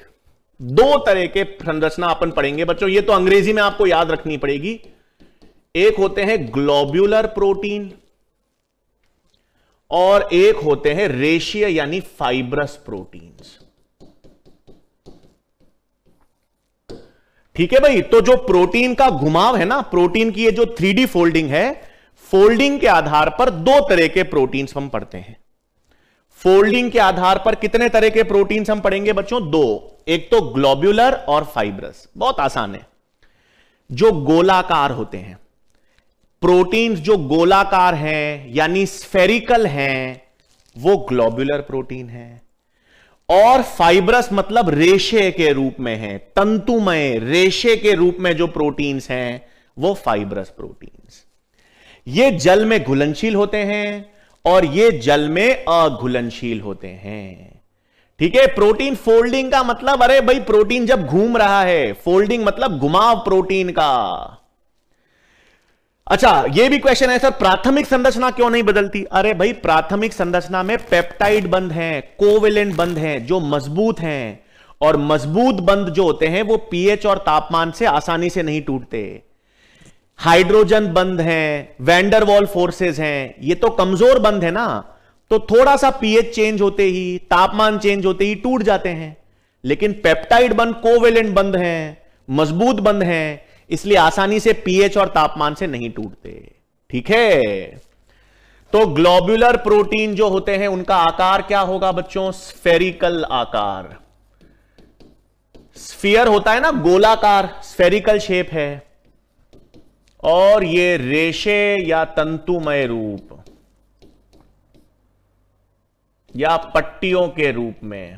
दो तरह के संरचना अपन पढ़ेंगे बच्चों ये तो अंग्रेजी में आपको याद रखनी पड़ेगी एक होते हैं ग्लोब्यूलर प्रोटीन और एक होते हैं रेशिया यानी फाइब्रस प्रोटीन्स ठीक है भाई तो जो प्रोटीन का घुमाव है ना प्रोटीन की ये जो थ्री फोल्डिंग है फोल्डिंग के आधार पर दो तरह के प्रोटीन हम पढ़ते हैं फोल्डिंग के आधार पर कितने तरह के प्रोटीन हम पढ़ेंगे बच्चों दो एक तो ग्लोब्यूलर और फाइब्रस बहुत आसान है जो गोलाकार होते हैं प्रोटीन जो गोलाकार हैं यानी स्फेरिकल हैं वो ग्लोब्यूलर प्रोटीन है और फाइब्रस मतलब रेशे के रूप में है तंतुमय रेशे के रूप में जो प्रोटीन्स हैं वो फाइब्रस प्रोटीन्स ये जल में घुलनशील होते हैं और ये जल में अघुलनशील होते हैं ठीक है प्रोटीन फोल्डिंग का मतलब अरे भाई प्रोटीन जब घूम रहा है फोल्डिंग मतलब घुमाव प्रोटीन का अच्छा ये भी क्वेश्चन है सर प्राथमिक संरचना क्यों नहीं बदलती अरे भाई प्राथमिक संरचना में पेप्टाइड बंद हैं कोवेलेंट बंद हैं जो मजबूत हैं और मजबूत बंद जो होते हैं वो पीएच और तापमान से आसानी से नहीं टूटते हाइड्रोजन बंद हैं वैंडरवॉल फोर्सेस हैं ये तो कमजोर बंद है ना तो थोड़ा सा पीएच चेंज होते ही तापमान चेंज होते ही टूट जाते हैं लेकिन पेप्टाइड बंद कोवेलेंट बंद हैं मजबूत बंद हैं इसलिए आसानी से पीएच और तापमान से नहीं टूटते ठीक है तो ग्लोबुलर प्रोटीन जो होते हैं उनका आकार क्या होगा बच्चों स्फेरिकल आकार स्फीयर होता है ना गोलाकार स्फेरिकल शेप है और ये रेशे या तंतुमय रूप या पट्टियों के रूप में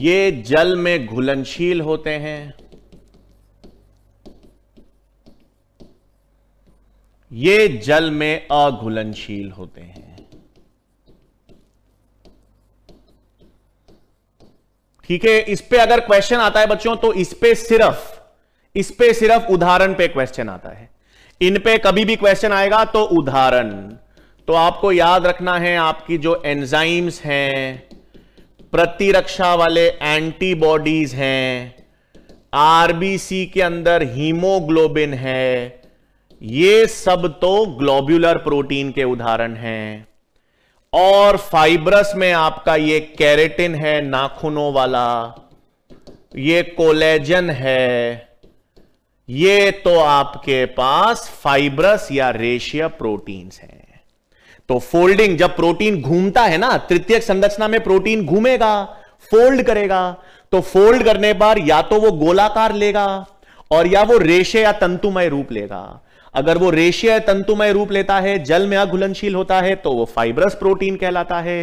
ये जल में घुलनशील होते हैं ये जल में अघुलनशील होते हैं ठीक है इस पे अगर क्वेश्चन आता है बच्चों तो इस पे सिर्फ इस पे सिर्फ उदाहरण पे क्वेश्चन आता है इन पे कभी भी क्वेश्चन आएगा तो उदाहरण तो आपको याद रखना है आपकी जो एंजाइम्स हैं प्रतिरक्षा वाले एंटीबॉडीज हैं आरबीसी के अंदर हीमोग्लोबिन है ये सब तो ग्लोब्यूलर प्रोटीन के उदाहरण हैं और फाइब्रस में आपका ये कैरेटिन है नाखूनों वाला ये कोलेजन है ये तो आपके पास फाइब्रस या रेशिया प्रोटीन्स हैं तो फोल्डिंग जब प्रोटीन घूमता है ना तृतीय संरचना में प्रोटीन घूमेगा फोल्ड करेगा तो फोल्ड करने पर या तो वो गोलाकार लेगा और या वो रेशे या तंतुमय रूप लेगा अगर वो रेशे या तंतुमय रूप लेता है जल में अघुलनशील होता है तो वो फाइब्रस प्रोटीन कहलाता है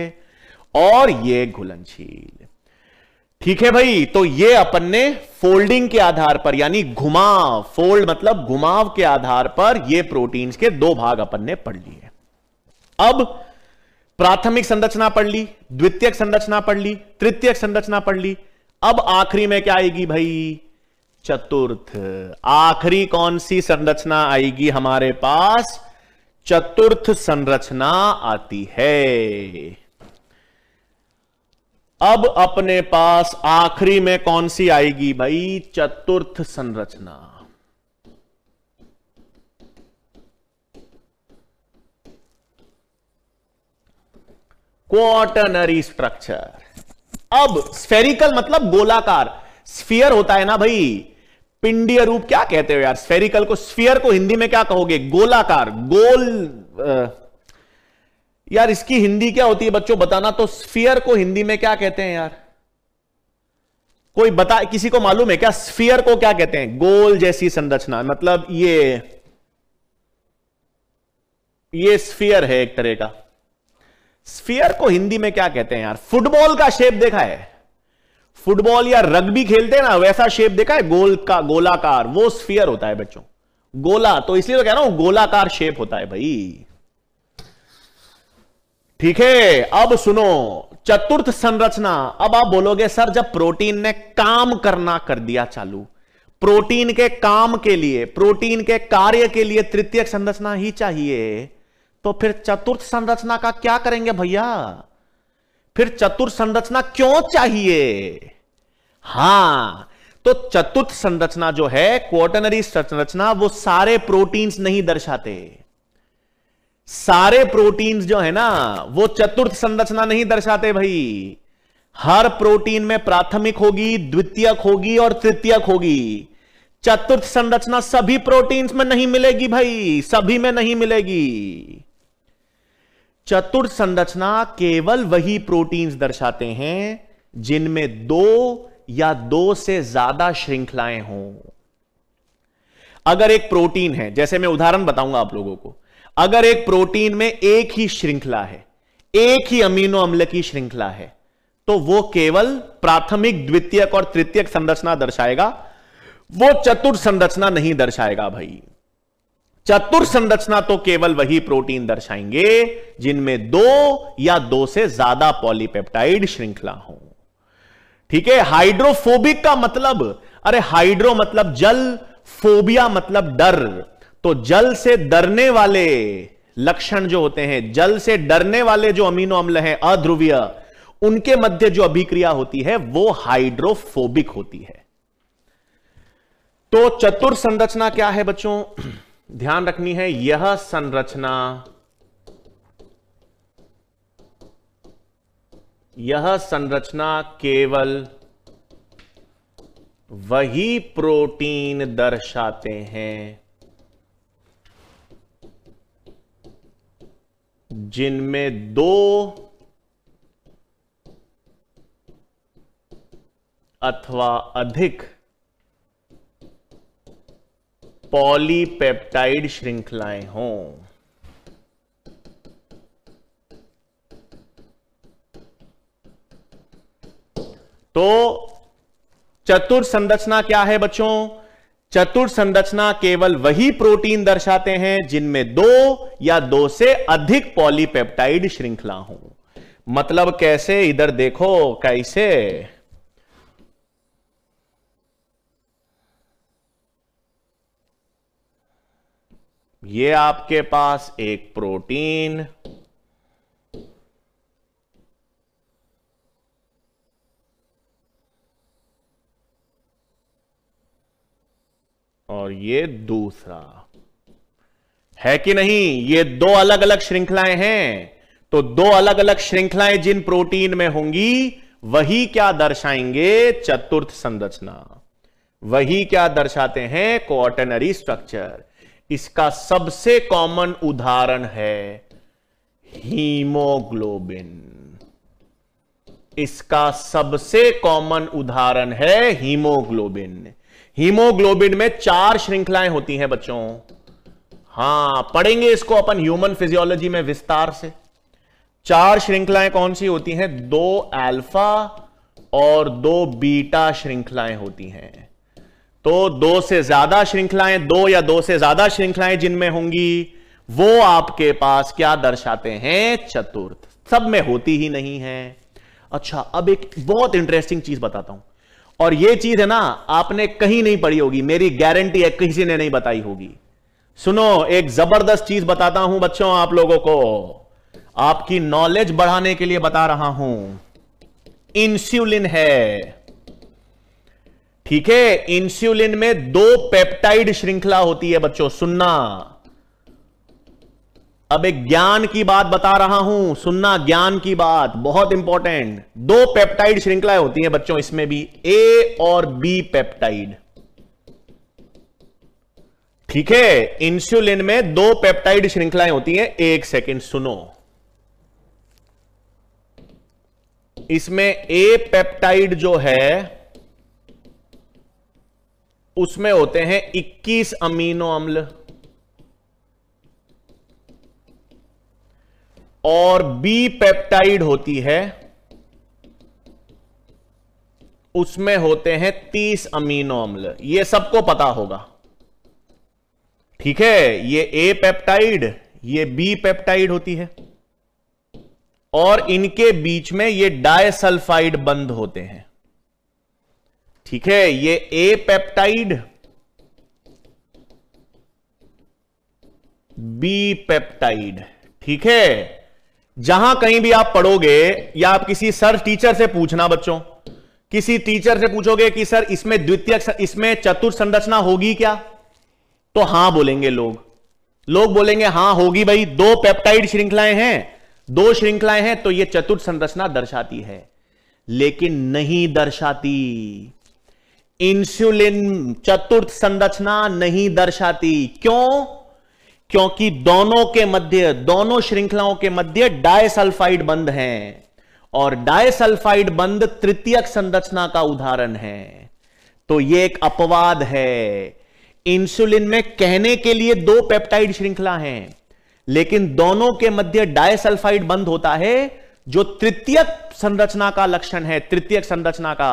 और ये घुलनशील ठीक है भाई तो ये अपन ने फोल्डिंग के आधार पर यानी घुमाव फोल्ड मतलब घुमाव के आधार पर ये प्रोटीन्स के दो भाग अपन ने पढ़ लिए अब प्राथमिक संरचना पढ़ ली द्वितीयक संरचना पढ़ ली तृतीयक संरचना पढ़ ली अब आखिरी में क्या आएगी भाई चतुर्थ आखिरी कौन सी संरचना आएगी हमारे पास चतुर्थ संरचना आती है अब अपने पास आखिरी में कौन सी आएगी भाई चतुर्थ संरचना क्वार्टनरी स्ट्रक्चर अब स्फेरिकल मतलब गोलाकार स्फीयर होता है ना भाई पिंडीय रूप क्या कहते हो यार स्फेरिकल को स्फीयर को हिंदी में क्या कहोगे गोलाकार गोल आ, यार इसकी हिंदी क्या होती है बच्चों बताना तो स्फीयर को हिंदी में क्या कहते हैं यार कोई बता किसी को मालूम है क्या स्फीयर को क्या कहते हैं गोल जैसी संरचना मतलब ये ये स्फीयर है एक तरह का स्फीयर को हिंदी में क्या कहते हैं यार फुटबॉल का शेप देखा है फुटबॉल या रग्बी खेलते हैं ना वैसा शेप देखा है गोल का गोलाकार वो स्फीयर होता है बच्चों गोला तो इसलिए तो कह रहा हूं गोलाकार शेप होता है भाई ठीक है अब सुनो चतुर्थ संरचना अब आप बोलोगे सर जब प्रोटीन ने काम करना कर दिया चालू प्रोटीन के काम के लिए प्रोटीन के कार्य के लिए तृतीय संरचना ही चाहिए तो फिर चतुर्थ संरचना का क्या करेंगे भैया फिर चतुर्थ संरचना क्यों चाहिए हां तो चतुर्थ संरचना जो है क्वार्टनरी संरचना वो सारे प्रोटीन्स नहीं दर्शाते सारे प्रोटीन्स जो है ना वो चतुर्थ संरचना नहीं दर्शाते भाई हर प्रोटीन में प्राथमिक होगी द्वितीयक होगी और तृतीयक होगी चतुर्थ संरचना सभी प्रोटीन्स में नहीं मिलेगी भाई सभी में नहीं मिलेगी चतुर संरचना केवल वही प्रोटीन्स दर्शाते हैं जिनमें दो या दो से ज्यादा श्रृंखलाएं हों अगर एक प्रोटीन है जैसे मैं उदाहरण बताऊंगा आप लोगों को अगर एक प्रोटीन में एक ही श्रृंखला है एक ही अमीनो अम्ल की श्रृंखला है तो वो केवल प्राथमिक द्वितीयक और तृतीयक संरचना दर्शाएगा वो चतुर संरचना नहीं दर्शाएगा भाई चतुर संरचना तो केवल वही प्रोटीन दर्शाएंगे जिनमें दो या दो से ज्यादा पॉलीपेप्टाइड श्रृंखला हो ठीक है हाइड्रोफोबिक का मतलब अरे हाइड्रो मतलब जल फोबिया मतलब डर तो जल से डरने वाले लक्षण जो होते हैं जल से डरने वाले जो अमीनो अम्ल हैं अध्रुवीय उनके मध्य जो अभिक्रिया होती है वो हाइड्रोफोबिक होती है तो चतुर संरचना क्या है बच्चों ध्यान रखनी है यह संरचना यह संरचना केवल वही प्रोटीन दर्शाते हैं जिनमें दो अथवा अधिक पॉलीपेप्टाइड श्रृंखलाएं हों तो चतुर संरचना क्या है बच्चों चतुर संरचना केवल वही प्रोटीन दर्शाते हैं जिनमें दो या दो से अधिक पॉलीपेप्टाइड श्रृंखला हो मतलब कैसे इधर देखो कैसे ये आपके पास एक प्रोटीन और ये दूसरा है कि नहीं ये दो अलग अलग श्रृंखलाएं हैं तो दो अलग अलग श्रृंखलाएं जिन प्रोटीन में होंगी वही क्या दर्शाएंगे चतुर्थ संरचना वही क्या दर्शाते हैं क्वार्टनरी स्ट्रक्चर इसका सबसे कॉमन उदाहरण है हीमोग्लोबिन इसका सबसे कॉमन उदाहरण है हीमोग्लोबिन हीमोग्लोबिन में चार श्रृंखलाएं होती हैं बच्चों हां पढ़ेंगे इसको अपन ह्यूमन फिजियोलॉजी में विस्तार से चार श्रृंखलाएं कौन सी होती हैं दो अल्फा और दो बीटा श्रृंखलाएं होती हैं तो दो से ज्यादा श्रृंखलाएं दो या दो से ज्यादा श्रृंखलाएं जिनमें होंगी वो आपके पास क्या दर्शाते हैं चतुर्थ सब में होती ही नहीं है अच्छा अब एक बहुत इंटरेस्टिंग चीज बताता हूं और ये चीज है ना आपने कहीं नहीं पढ़ी होगी मेरी गारंटी है किसी ने नहीं बताई होगी सुनो एक जबरदस्त चीज बताता हूं बच्चों आप लोगों को आपकी नॉलेज बढ़ाने के लिए बता रहा हूं इंसुलिन है ठीक है इंसुलिन में दो पेप्टाइड श्रृंखला होती है बच्चों सुनना अब एक ज्ञान की बात बता रहा हूं सुनना ज्ञान की बात बहुत इंपॉर्टेंट दो पेप्टाइड श्रृंखलाएं होती हैं बच्चों इसमें भी ए और बी पेप्टाइड ठीक है इंसुलिन में दो पेप्टाइड श्रृंखलाएं होती हैं एक सेकंड सुनो इसमें ए पेप्टाइड जो है उसमें होते हैं 21 अमीनो अम्ल और बी पेप्टाइड होती है उसमें होते हैं 30 अमीनो अम्ल ये सबको पता होगा ठीक है ये ए पेप्टाइड ये बी पेप्टाइड होती है और इनके बीच में ये डायसल्फाइड बंद होते हैं ठीक है ये ए पेप्टाइड बी पेप्टाइड ठीक है जहां कहीं भी आप पढ़ोगे या आप किसी सर टीचर से पूछना बच्चों किसी टीचर से पूछोगे कि सर इसमें द्वितीय इसमें चतुर संरचना होगी क्या तो हां बोलेंगे लोग लोग बोलेंगे हां होगी भाई दो पेप्टाइड श्रृंखलाएं हैं दो श्रृंखलाएं हैं तो यह चतुर्थ संरचना दर्शाती है लेकिन नहीं दर्शाती इंसुलिन चतुर्थ संरचना नहीं दर्शाती क्यों क्योंकि दोनों के मध्य दोनों श्रृंखलाओं के मध्य डायसल्फाइड बंद हैं और डायसल्फाइड बंद तृतीयक संरचना का उदाहरण है तो यह एक अपवाद है इंसुलिन में कहने के लिए दो पेप्टाइड श्रृंखला हैं लेकिन दोनों के मध्य डायसल्फाइड बंद होता है जो तृतीयक संरचना का लक्षण है तृतीयक संरचना का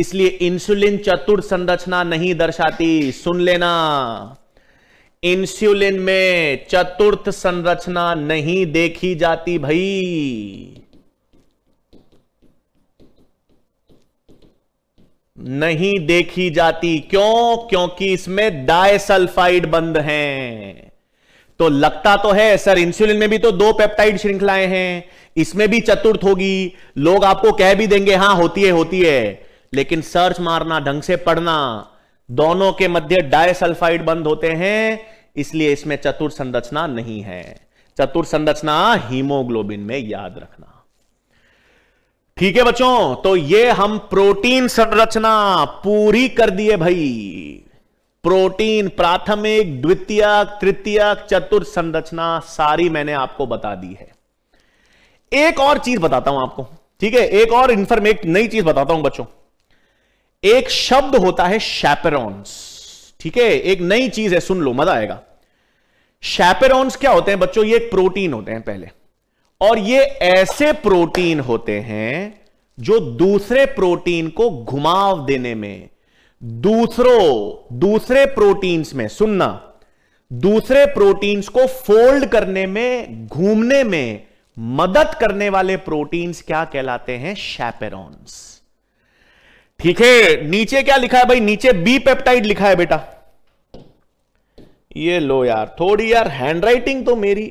इसलिए इंसुलिन चतुर संरचना नहीं दर्शाती सुन लेना इंसुलिन में चतुर्थ संरचना नहीं देखी जाती भाई नहीं देखी जाती क्यों क्योंकि इसमें डायसल्फाइड बंद हैं तो लगता तो है सर इंसुलिन में भी तो दो पेप्टाइड श्रृंखलाएं हैं इसमें भी चतुर्थ होगी लोग आपको कह भी देंगे हां होती है होती है लेकिन सर्च मारना ढंग से पढ़ना दोनों के मध्य डायसल्फाइड बंद होते हैं इसलिए इसमें चतुर संरचना नहीं है चतुर संरचना हीमोग्लोबिन में याद रखना ठीक है बच्चों तो ये हम प्रोटीन संरचना पूरी कर दिए भाई प्रोटीन प्राथमिक द्वितीय तृतीय चतुर संरचना सारी मैंने आपको बता दी है एक और चीज बताता हूं आपको ठीक है एक और इन्फॉर्मेट नई चीज बताता हूं बच्चों एक शब्द होता है शैपेरॉन्स ठीक है एक नई चीज है सुन लो मजा आएगा शैपेरॉन्स क्या होते हैं बच्चों ये प्रोटीन होते हैं पहले और ये ऐसे प्रोटीन होते हैं जो दूसरे प्रोटीन को घुमाव देने में दूसरों दूसरे प्रोटीन्स में सुनना दूसरे प्रोटीन्स को फोल्ड करने में घूमने में मदद करने वाले प्रोटीन्स क्या कहलाते हैं शैपेरॉन्स ठीक है नीचे क्या लिखा है भाई नीचे बी पेप्टाइड लिखा है बेटा ये लो यार थोड़ी यार हैंडराइटिंग तो मेरी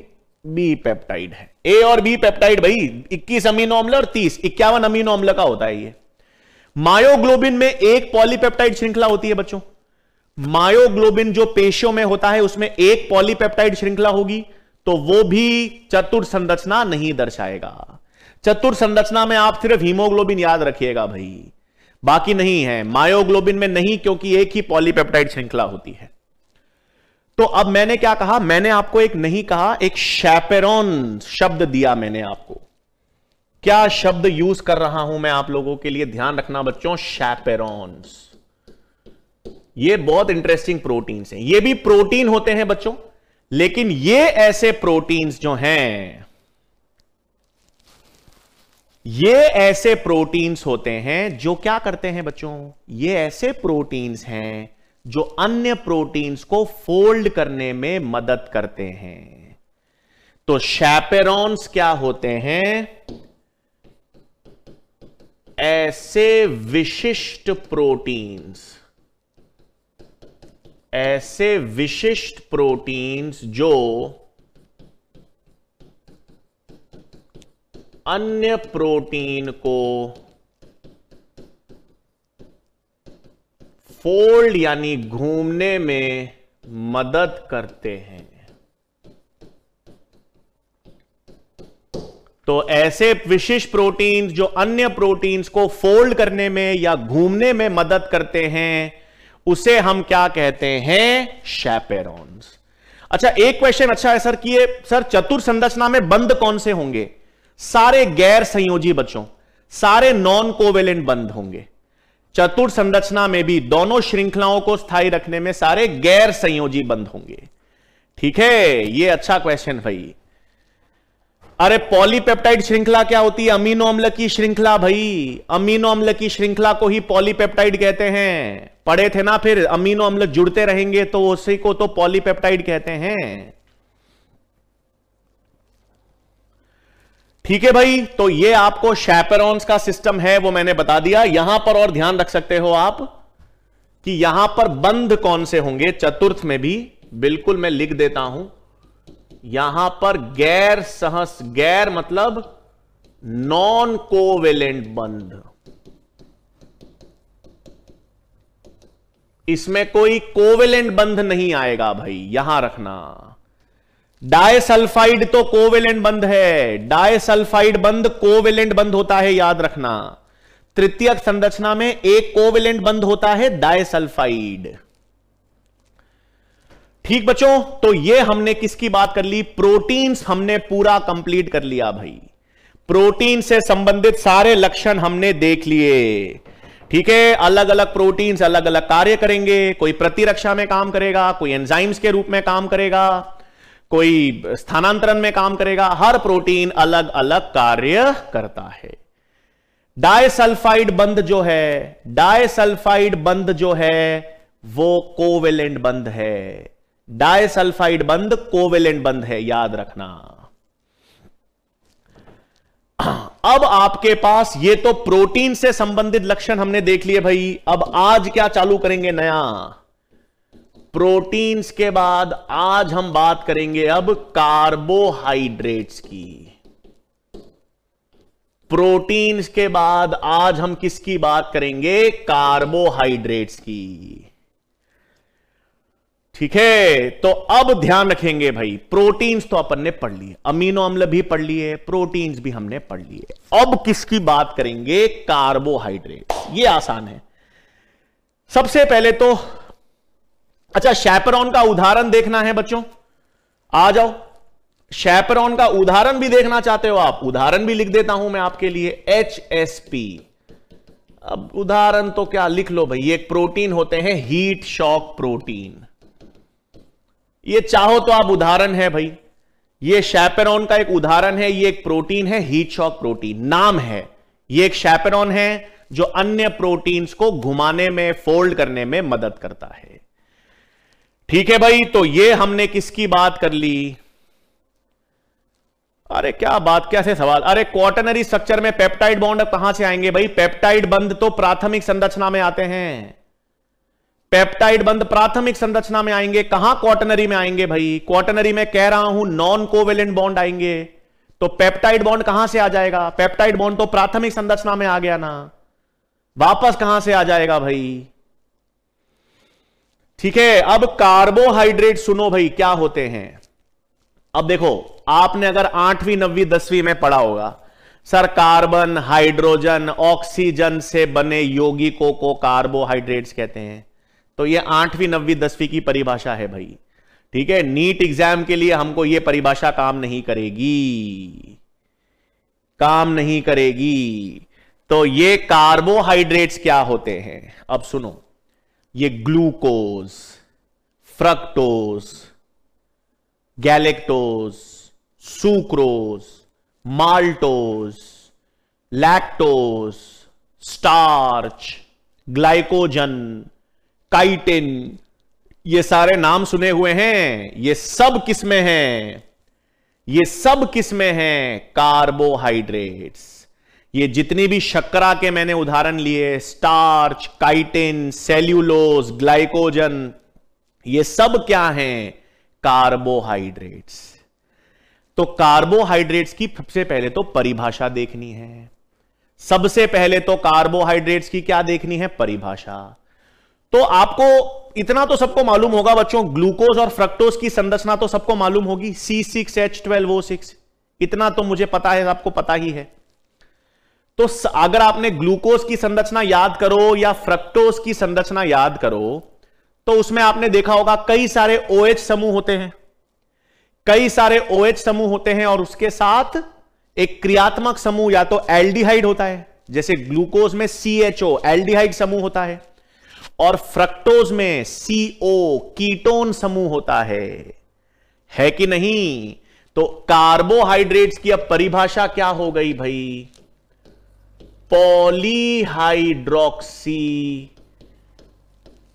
बी पेप्टाइड है ए और बी पेप्टाइड भाई 21 अमीनो अम्ल और 30 इक्यावन अमीनो अम्ल का होता है ये मायोग्लोबिन में एक पॉलीपेप्टाइड श्रृंखला होती है बच्चों मायोग्लोबिन जो पेशियों में होता है उसमें एक पॉलीपेप्टाइड श्रृंखला होगी तो वो भी चतुर संरचना नहीं दर्शाएगा चतुर संरचना में आप सिर्फ हीमोग्लोबिन याद रखिएगा भाई बाकी नहीं है मायोग्लोबिन में नहीं क्योंकि एक ही पॉलीपेप्टाइड श्रृंखला होती है तो अब मैंने क्या कहा मैंने आपको एक नहीं कहा एक शैपेरॉन शब्द दिया मैंने आपको क्या शब्द यूज कर रहा हूं मैं आप लोगों के लिए ध्यान रखना बच्चों शैपेरॉन्स ये बहुत इंटरेस्टिंग प्रोटीन्स हैं ये भी प्रोटीन होते हैं बच्चों लेकिन ये ऐसे प्रोटीन्स जो हैं ये ऐसे प्रोटीन्स होते हैं जो क्या करते हैं बच्चों ये ऐसे प्रोटीन्स हैं जो अन्य प्रोटीन्स को फोल्ड करने में मदद करते हैं तो शैपेरॉन्स क्या होते हैं ऐसे विशिष्ट प्रोटीन्स ऐसे विशिष्ट प्रोटीन्स जो अन्य प्रोटीन को फोल्ड यानी घूमने में मदद करते हैं तो ऐसे विशिष्ट प्रोटीन जो अन्य प्रोटीन्स को फोल्ड करने में या घूमने में मदद करते हैं उसे हम क्या कहते हैं शैपेरॉन्स अच्छा एक क्वेश्चन अच्छा है सर कि ये सर चतुर संरचना में बंद कौन से होंगे सारे गैर संयोजी बच्चों सारे नॉन कोवेलेंट बंद होंगे चतुर संरचना में भी दोनों श्रृंखलाओं को स्थायी रखने में सारे गैर संयोजी बंद होंगे ठीक है ये अच्छा क्वेश्चन भाई अरे पॉलीपेप्टाइड श्रृंखला क्या होती है अमीनो अम्ल की श्रृंखला भाई अमीनो अम्ल की श्रृंखला को ही पॉलीपेप्टाइड कहते हैं पढ़े थे ना फिर अमीनो अम्ल जुड़ते रहेंगे तो उसी को तो पॉलीपेप्टाइड कहते हैं ठीक है भाई तो ये आपको शैपेरॉन्स का सिस्टम है वो मैंने बता दिया यहां पर और ध्यान रख सकते हो आप कि यहां पर बंद कौन से होंगे चतुर्थ में भी बिल्कुल मैं लिख देता हूं यहां पर गैर सहस गैर मतलब नॉन कोवेलेंट बंद इसमें कोई कोवेलेंट बंध नहीं आएगा भाई यहां रखना डायसल्फाइड तो कोवेलेंट बंद है डायसल्फाइड बंद कोवेलेंट बंद होता है याद रखना तृतीयक संरचना में एक कोवेलेंट बंद होता है डायसल्फाइड ठीक बच्चों तो ये हमने किसकी बात कर ली प्रोटीन्स हमने पूरा कंप्लीट कर लिया भाई प्रोटीन से संबंधित सारे लक्षण हमने देख लिए ठीक है अलग अलग प्रोटीन्स अलग अलग कार्य करेंगे कोई प्रतिरक्षा में काम करेगा कोई एंजाइम्स के रूप में काम करेगा कोई स्थानांतरण में काम करेगा हर प्रोटीन अलग अलग कार्य करता है डायसल्फाइड बंद जो है डायसल्फाइड बंद जो है वो कोवेलेंट बंद है डायसल्फाइड बंद कोवेलेंट बंद है याद रखना अब आपके पास ये तो प्रोटीन से संबंधित लक्षण हमने देख लिए भाई अब आज क्या चालू करेंगे नया प्रोटीन्स के बाद आज हम बात करेंगे अब कार्बोहाइड्रेट्स की प्रोटीन्स के बाद आज हम किसकी बात करेंगे कार्बोहाइड्रेट्स की ठीक है तो अब ध्यान रखेंगे भाई प्रोटीन्स तो अपन ने पढ़ लिए अमीनो अम्ल भी पढ़ लिए प्रोटीन्स भी हमने पढ़ लिए अब किसकी बात करेंगे कार्बोहाइड्रेट ये आसान है सबसे पहले तो अच्छा शैपरॉन का उदाहरण देखना है बच्चों आ जाओ शैपरॉन का उदाहरण भी देखना चाहते हो आप उदाहरण भी लिख देता हूं मैं आपके लिए एच एस पी अब उदाहरण तो क्या लिख लो भाई ये एक प्रोटीन होते हैं हीट शॉक प्रोटीन ये चाहो तो आप उदाहरण है भाई ये शैपेरॉन का एक उदाहरण है ये एक प्रोटीन है हीट शॉक प्रोटीन नाम है ये एक शैपेरॉन है जो अन्य प्रोटीन्स को घुमाने में फोल्ड करने में मदद करता है ठीक है भाई तो ये हमने किसकी बात कर ली अरे क्या बात कैसे सवाल अरे क्वार्टनरी स्ट्रक्चर में पेप्टाइड बॉन्ड कहां से आएंगे भाई पेप्टाइड बंद तो प्राथमिक संरचना में आते हैं पेप्टाइड बंद प्राथमिक संरचना में आएंगे कहां क्वार्टनरी में आएंगे भाई क्वार्टनरी में कह रहा हूं नॉन कोवेलेंट बॉन्ड आएंगे तो पेप्टाइड बॉन्ड कहां से आ जाएगा पेप्टाइड बॉन्ड तो प्राथमिक संरचना में आ गया ना वापस कहां से आ जाएगा भाई ठीक है अब कार्बोहाइड्रेट सुनो भाई क्या होते हैं अब देखो आपने अगर आठवीं नवीं दसवीं में पढ़ा होगा सर कार्बन हाइड्रोजन ऑक्सीजन से बने यौगिकों को कार्बोहाइड्रेट्स कहते हैं तो ये आठवीं नवीं दसवीं की परिभाषा है भाई ठीक है नीट एग्जाम के लिए हमको ये परिभाषा काम नहीं करेगी काम नहीं करेगी तो ये कार्बोहाइड्रेट्स क्या होते हैं अब सुनो ये glucose fructose galactose sucrose maltose lactose starch glycogen chitin ये सारे नाम सुने हुए हैं ये सब किस्में हैं ये सब किस्में हैं कार्बोहाइड्रेट्स ये जितनी भी शक्करा के मैंने उदाहरण लिए स्टार्च काइटिन सेल्यूलोज ग्लाइकोजन ये सब क्या हैं कार्बोहाइड्रेट्स तो कार्बोहाइड्रेट्स की सबसे पहले तो परिभाषा देखनी है सबसे पहले तो कार्बोहाइड्रेट्स की क्या देखनी है परिभाषा तो आपको इतना तो सबको मालूम होगा बच्चों ग्लूकोज और फ्रक्टोज की संरचना तो सबको मालूम होगी C six H twelve O six इतना तो मुझे पता है आपको पता ही है तो अगर आपने ग्लूकोज की संरचना याद करो या फ्रक्टोज की संरचना याद करो तो उसमें आपने देखा होगा कई सारे OH समूह होते हैं कई सारे OH समूह होते हैं और उसके साथ एक क्रियात्मक समूह या तो एल्डिहाइड होता है जैसे ग्लूकोज में सी एच ओ एल्डिहाइड समूह होता है और फ्रक्टोज में ओ कीटोन समूह होता है है कि नहीं तो कार्बोहाइड्रेट्स की अब परिभाषा क्या हो गई भाई पॉलीहाइड्रोक्सी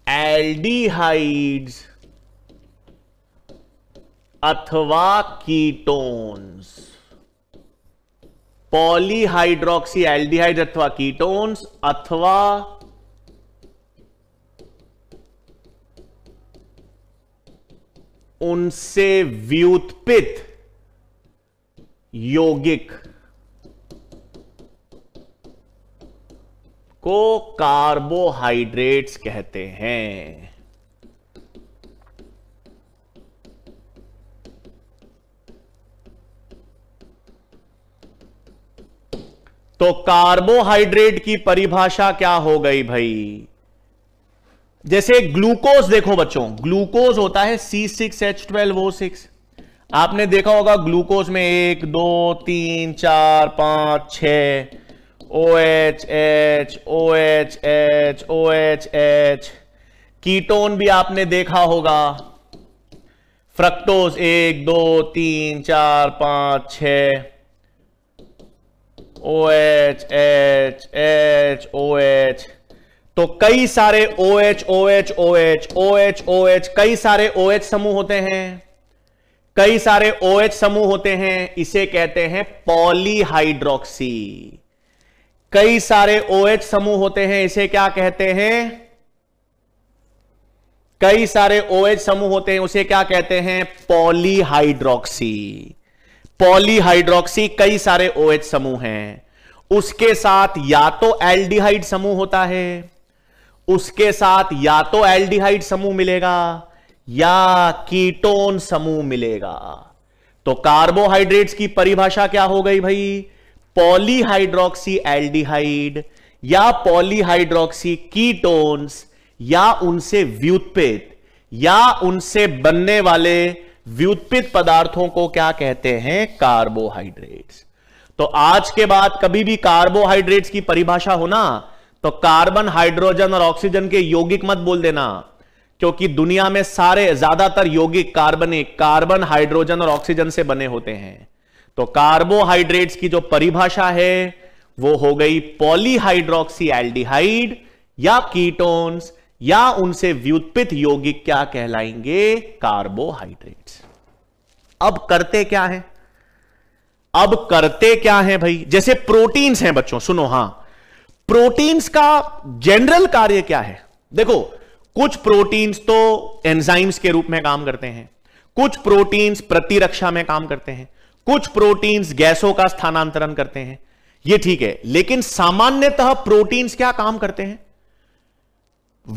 एल्डिहाइड्स अथवा कीटोन्स पॉलीहाइड्रोक्सी एल्डिहाइड अथवा कीटोन्स अथवा उनसे व्युत्पित यौगिक को कार्बोहाइड्रेट्स कहते हैं तो कार्बोहाइड्रेट की परिभाषा क्या हो गई भाई जैसे ग्लूकोज देखो बच्चों ग्लूकोज होता है C six H twelve O six आपने देखा होगा ग्लूकोज में एक दो तीन चार पांच छ OH, H, OH, H, OH, H. Ketone भी आपने देखा होगा फ्रक्टोज एक दो तीन चार पांच छ O H H H O H तो कई सारे O H O H O H O H O H कई सारे ओ एच समूह होते हैं कई सारे ओ एच समूह होते हैं इसे कहते हैं पॉलीहाइड्रोक्सी कई सारे OH समूह होते हैं इसे क्या कहते हैं कई सारे OH समूह होते हैं उसे क्या कहते हैं पॉलीहाइड्रोक्सी पॉलीहाइड्रोक्सी कई सारे OH समूह हैं उसके साथ या तो एल्डिहाइड समूह होता है उसके साथ या तो एल्डिहाइड समूह मिलेगा या कीटोन समूह मिलेगा तो कार्बोहाइड्रेट्स की परिभाषा क्या हो गई भाई पॉलीहाइड्रोक्सी एल्डिहाइड या पॉलीहाइड्रोक्सी कीटोन्स या उनसे व्युत्पित या उनसे बनने वाले व्युत्पित पदार्थों को क्या कहते हैं कार्बोहाइड्रेट्स तो आज के बाद कभी भी कार्बोहाइड्रेट्स की परिभाषा हो ना तो कार्बन हाइड्रोजन और ऑक्सीजन के यौगिक मत बोल देना क्योंकि दुनिया में सारे ज्यादातर यौगिक कार्बनिक कार्बन हाइड्रोजन और ऑक्सीजन से बने होते हैं तो कार्बोहाइड्रेट्स की जो परिभाषा है वो हो गई पॉलीहाइड्रोक्सी एल्डिहाइड या कीटोन्स या उनसे व्युत्पित यौगिक क्या कहलाएंगे कार्बोहाइड्रेट्स अब करते क्या है अब करते क्या है भाई जैसे प्रोटीन्स हैं बच्चों सुनो हां प्रोटीन्स का जनरल कार्य क्या है देखो कुछ प्रोटीन्स तो एंजाइम्स के रूप में काम करते हैं कुछ प्रोटीन्स प्रतिरक्षा में काम करते हैं कुछ प्रोटीन्स गैसों का स्थानांतरण करते हैं ये ठीक है लेकिन सामान्यतः प्रोटीन्स क्या काम करते हैं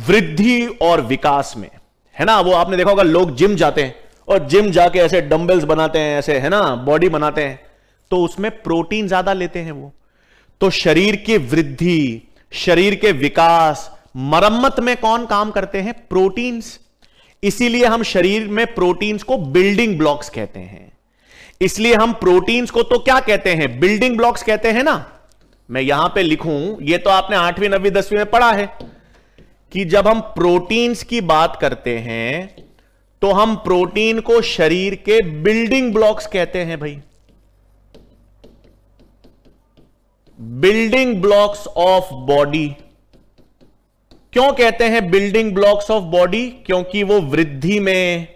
वृद्धि और विकास में है ना वो आपने देखा होगा लोग जिम जाते हैं और जिम जाके ऐसे डंबल्स बनाते हैं ऐसे है ना बॉडी बनाते हैं तो उसमें प्रोटीन ज्यादा लेते हैं वो तो शरीर की वृद्धि शरीर के विकास मरम्मत में कौन काम करते हैं प्रोटीन्स इसीलिए हम शरीर में प्रोटीन्स को बिल्डिंग ब्लॉक्स कहते हैं इसलिए हम प्रोटीन्स को तो क्या कहते हैं बिल्डिंग ब्लॉक्स कहते हैं ना मैं यहां पे लिखूं ये तो आपने आठवीं नवीं दसवीं में पढ़ा है कि जब हम प्रोटीन्स की बात करते हैं तो हम प्रोटीन को शरीर के बिल्डिंग ब्लॉक्स कहते हैं भाई बिल्डिंग ब्लॉक्स ऑफ बॉडी क्यों कहते हैं बिल्डिंग ब्लॉक्स ऑफ बॉडी क्योंकि वो वृद्धि में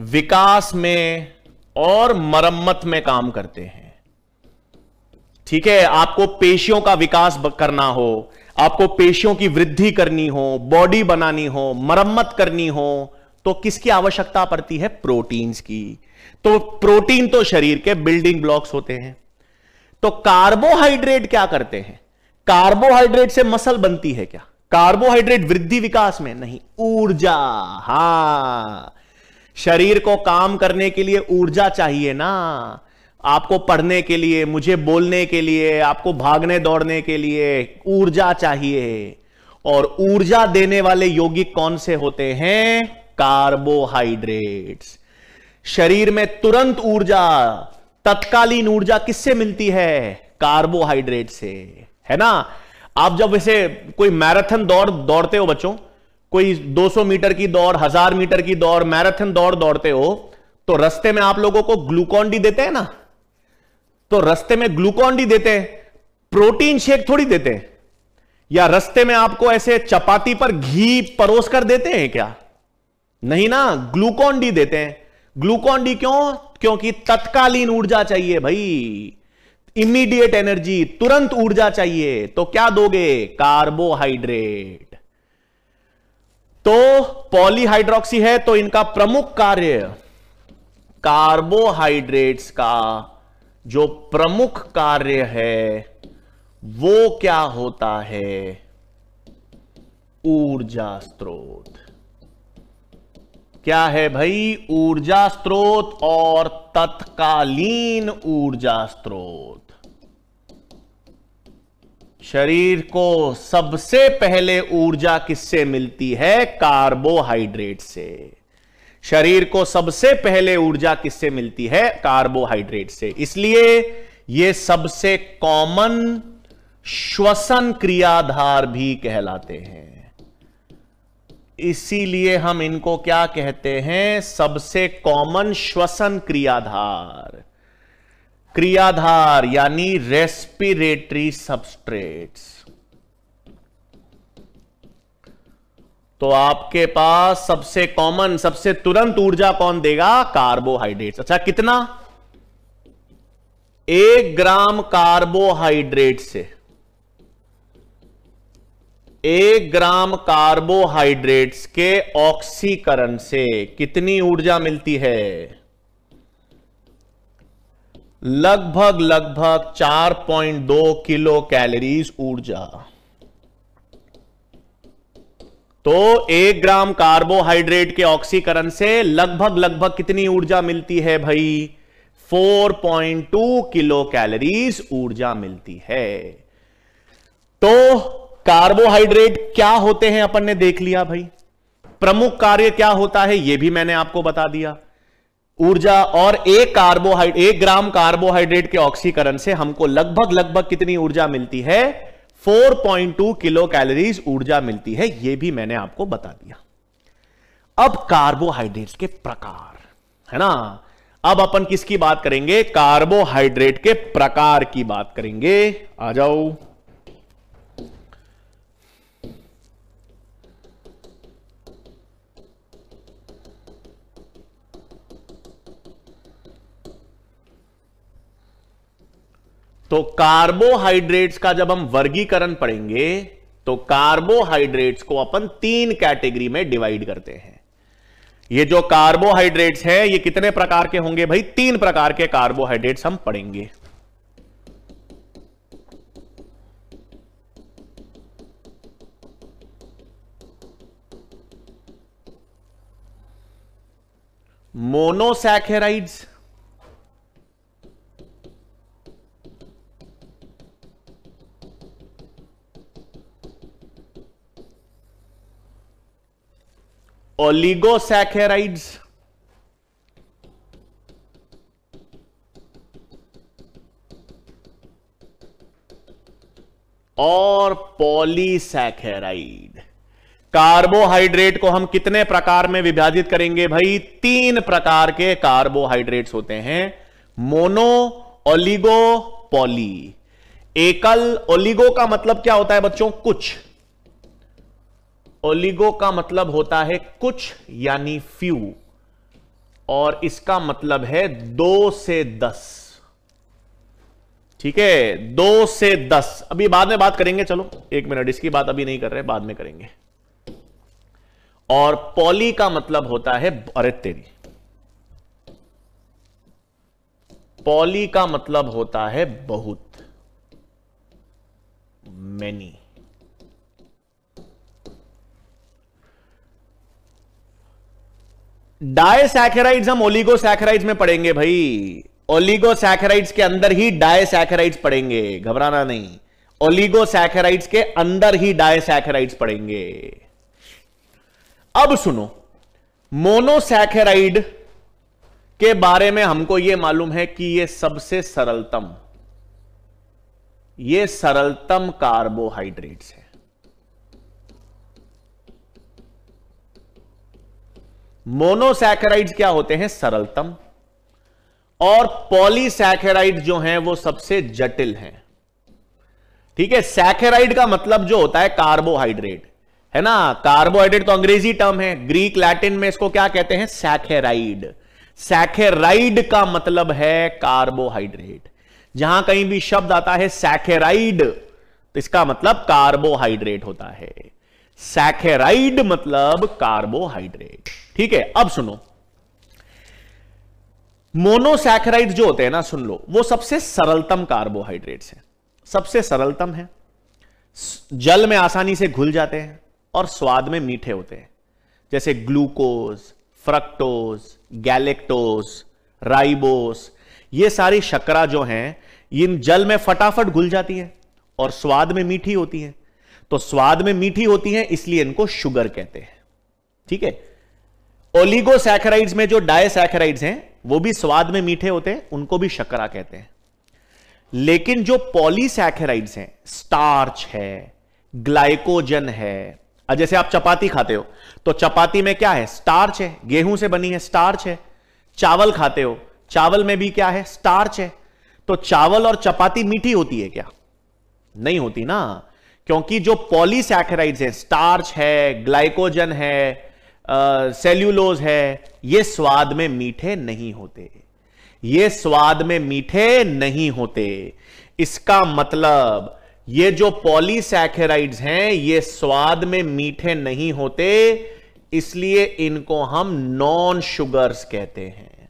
विकास में और मरम्मत में काम करते हैं ठीक है आपको पेशियों का विकास करना हो आपको पेशियों की वृद्धि करनी हो बॉडी बनानी हो मरम्मत करनी हो तो किसकी आवश्यकता पड़ती है प्रोटीन्स की तो प्रोटीन तो शरीर के बिल्डिंग ब्लॉक्स होते हैं तो कार्बोहाइड्रेट क्या करते हैं कार्बोहाइड्रेट से मसल बनती है क्या कार्बोहाइड्रेट वृद्धि विकास में नहीं ऊर्जा हा शरीर को काम करने के लिए ऊर्जा चाहिए ना आपको पढ़ने के लिए मुझे बोलने के लिए आपको भागने दौड़ने के लिए ऊर्जा चाहिए और ऊर्जा देने वाले यौगिक कौन से होते हैं कार्बोहाइड्रेट्स शरीर में तुरंत ऊर्जा तत्कालीन ऊर्जा किससे मिलती है कार्बोहाइड्रेट से है ना आप जब वैसे कोई मैराथन दौड़ दौड़ते हो बच्चों कोई 200 मीटर की दौड़ हजार मीटर की दौड़ मैराथन दौड़ दौड़ते हो तो रस्ते में आप लोगों को ग्लूकॉन डी देते हैं ना तो रस्ते में ग्लूकॉन डी देते हैं प्रोटीन शेक थोड़ी देते हैं या रस्ते में आपको ऐसे चपाती पर घी परोस कर देते हैं क्या नहीं ना ग्लूकॉन डी देते हैं ग्लूकॉन डी क्यों क्योंकि तत्कालीन ऊर्जा चाहिए भाई इमीडिएट एनर्जी तुरंत ऊर्जा चाहिए तो क्या दोगे कार्बोहाइड्रेट तो पॉलीहाइड्रोक्सी है तो इनका प्रमुख कार्य कार्बोहाइड्रेट्स का जो प्रमुख कार्य है वो क्या होता है ऊर्जा स्रोत क्या है भाई ऊर्जा स्रोत और तत्कालीन ऊर्जा स्रोत शरीर को सबसे पहले ऊर्जा किससे मिलती है कार्बोहाइड्रेट से शरीर को सबसे पहले ऊर्जा किससे मिलती है कार्बोहाइड्रेट से इसलिए यह सबसे कॉमन श्वसन क्रियाधार भी कहलाते हैं इसीलिए हम इनको क्या कहते हैं सबसे कॉमन श्वसन क्रियाधार क्रियाधार यानी रेस्पिरेटरी सबस्ट्रेट्स तो आपके पास सबसे कॉमन सबसे तुरंत ऊर्जा कौन देगा कार्बोहाइड्रेट्स अच्छा कितना एक ग्राम कार्बोहाइड्रेट से एक ग्राम कार्बोहाइड्रेट्स के ऑक्सीकरण से कितनी ऊर्जा मिलती है लगभग लगभग 4.2 किलो कैलोरीज ऊर्जा तो एक ग्राम कार्बोहाइड्रेट के ऑक्सीकरण से लगभग लगभग कितनी ऊर्जा मिलती है भाई 4.2 किलो कैलोरीज ऊर्जा मिलती है तो कार्बोहाइड्रेट क्या होते हैं अपन ने देख लिया भाई प्रमुख कार्य क्या होता है यह भी मैंने आपको बता दिया ऊर्जा और एक कार्बोहाइड्रेट एक ग्राम कार्बोहाइड्रेट के ऑक्सीकरण से हमको लगभग लगभग कितनी ऊर्जा मिलती है 4.2 किलो कैलोरीज ऊर्जा मिलती है यह भी मैंने आपको बता दिया अब कार्बोहाइड्रेट के प्रकार है ना अब अपन किसकी बात करेंगे कार्बोहाइड्रेट के प्रकार की बात करेंगे आ जाओ तो कार्बोहाइड्रेट्स का जब हम वर्गीकरण पढ़ेंगे तो कार्बोहाइड्रेट्स को अपन तीन कैटेगरी में डिवाइड करते हैं ये जो कार्बोहाइड्रेट्स हैं ये कितने प्रकार के होंगे भाई तीन प्रकार के कार्बोहाइड्रेट्स हम पढ़ेंगे मोनोसैकेराइड्स ओलिगोसैकेराइड्स और पॉलीसैकेराइड कार्बोहाइड्रेट को हम कितने प्रकार में विभाजित करेंगे भाई तीन प्रकार के कार्बोहाइड्रेट्स होते हैं मोनो ओलिगो पॉली एकल ओलिगो का मतलब क्या होता है बच्चों कुछ ओलिगो का मतलब होता है कुछ यानी फ्यू और इसका मतलब है दो से दस ठीक है दो से दस अभी बाद में बात करेंगे चलो एक मिनट इसकी बात अभी नहीं कर रहे बाद में करेंगे और पॉली का मतलब होता है अरे तेरी पॉली का मतलब होता है बहुत मैनी डायसैकेराइड्स हम ओलिगोसैकेराइड्स में पढ़ेंगे भाई ओलिगोसैकेराइड्स के अंदर ही डायसैकेराइड्स पढ़ेंगे घबराना नहीं ओलिगोसैकेराइड्स के अंदर ही डायसैकेराइड्स पढ़ेंगे अब सुनो मोनोसैकेराइड के बारे में हमको यह मालूम है कि यह सबसे सरलतम यह सरलतम कार्बोहाइड्रेट्स है मोनोसैकेराइड क्या होते हैं सरलतम और पॉलीसैकेराइड जो हैं वो सबसे जटिल हैं ठीक है सैकेराइड का मतलब जो होता है कार्बोहाइड्रेट है ना कार्बोहाइड्रेट तो अंग्रेजी टर्म है ग्रीक लैटिन में इसको क्या कहते हैं सैकेराइड सैकेराइड का मतलब है कार्बोहाइड्रेट जहां कहीं भी शब्द आता है सैकेराइड तो इसका मतलब कार्बोहाइड्रेट होता है सैकेराइड मतलब कार्बोहाइड्रेट ठीक है अब सुनो मोनोसैकेराइड जो होते हैं ना सुन लो वो सबसे सरलतम कार्बोहाइड्रेट्स हैं सबसे सरलतम है जल में आसानी से घुल जाते हैं और स्वाद में मीठे होते हैं जैसे ग्लूकोज फ्रक्टोज गैलेक्टोज राइबोस ये सारी शकरा जो हैं इन जल में फटाफट घुल जाती हैं और स्वाद में मीठी होती हैं तो स्वाद में मीठी होती हैं इसलिए इनको शुगर कहते हैं ठीक है ओलिगोसैकेराइड्स में जो डायसैकेराइड्स हैं वो भी स्वाद में मीठे होते हैं उनको भी शकरा कहते हैं लेकिन जो पॉलीसैकेराइड्स हैं स्टार्च है ग्लाइकोजन है जैसे आप चपाती खाते हो तो चपाती में क्या है स्टार्च है गेहूं से बनी है स्टार्च है चावल खाते हो चावल में भी क्या है स्टार्च है तो चावल और चपाती मीठी होती है क्या नहीं होती ना क्योंकि जो पॉलीसैकेराइड्स हैं स्टार्च है ग्लाइकोजन है सेल्यूलोज है ये स्वाद में मीठे नहीं होते ये स्वाद में मीठे नहीं होते इसका मतलब ये जो पॉलीसैकेराइड्स हैं ये स्वाद में मीठे नहीं होते इसलिए इनको हम नॉन शुगर्स कहते हैं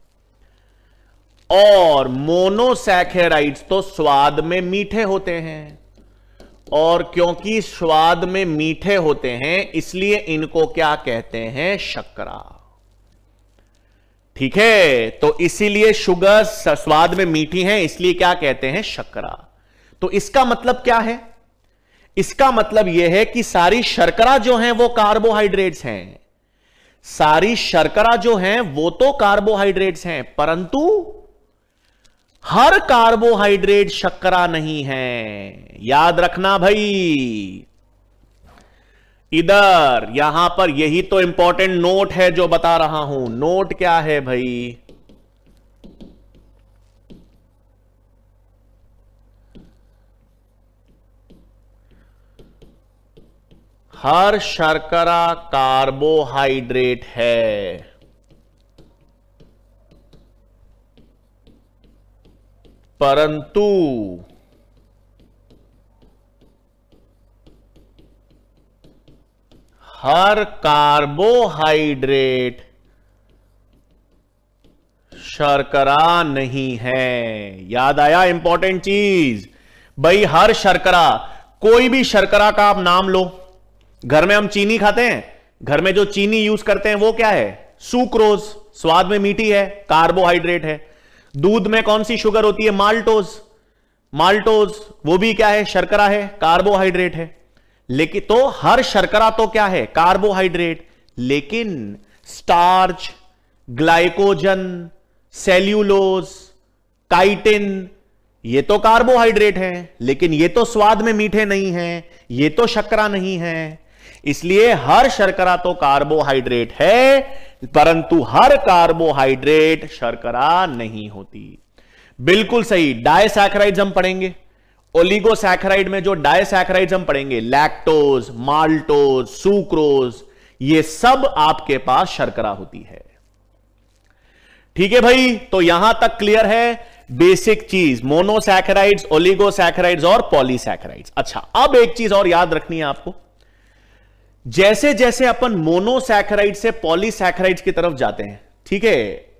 और मोनोसैकेराइड्स तो स्वाद में मीठे होते हैं और क्योंकि स्वाद में मीठे होते हैं इसलिए इनको क्या कहते हैं शक्करा ठीक है तो इसीलिए शुगर स्वाद में मीठी है इसलिए क्या कहते हैं शक्करा तो इसका मतलब क्या है इसका मतलब यह है कि सारी शर्करा जो है वो कार्बोहाइड्रेट्स हैं सारी शर्करा जो है वो तो कार्बोहाइड्रेट्स हैं परंतु हर कार्बोहाइड्रेट शक्करा नहीं है याद रखना भाई इधर यहां पर यही तो इंपॉर्टेंट नोट है जो बता रहा हूं नोट क्या है भाई हर शर्करा कार्बोहाइड्रेट है परंतु हर कार्बोहाइड्रेट शर्करा नहीं है याद आया इंपॉर्टेंट चीज भाई हर शर्करा कोई भी शर्करा का आप नाम लो घर में हम चीनी खाते हैं घर में जो चीनी यूज करते हैं वो क्या है सुक्रोज स्वाद में मीठी है कार्बोहाइड्रेट है दूध में कौन सी शुगर होती है माल्टोज माल्टोज वो भी क्या है शर्करा है कार्बोहाइड्रेट है लेकिन तो हर शर्करा तो क्या है कार्बोहाइड्रेट लेकिन स्टार्च ग्लाइकोजन सेल्यूलोज काइटिन ये तो कार्बोहाइड्रेट है लेकिन ये तो स्वाद में मीठे नहीं है ये तो शर्करा नहीं है इसलिए हर शर्करा तो कार्बोहाइड्रेट है परंतु हर कार्बोहाइड्रेट शर्करा नहीं होती बिल्कुल सही डायसैक्राइड्स हम पढ़ेंगे ओलिगोसैक्राइड में जो डायसैक्राइड्स हम पढ़ेंगे लैक्टोज माल्टोज सुक्रोज ये सब आपके पास शर्करा होती है ठीक है भाई तो यहां तक क्लियर है बेसिक चीज मोनोसैकेराइड्स ओलिगोसैकेराइड्स और पॉलीसैकेराइड्स अच्छा अब एक चीज और याद रखनी है आपको जैसे जैसे अपन मोनोसैकराइड से पॉलीसैकराइड की तरफ जाते हैं ठीक है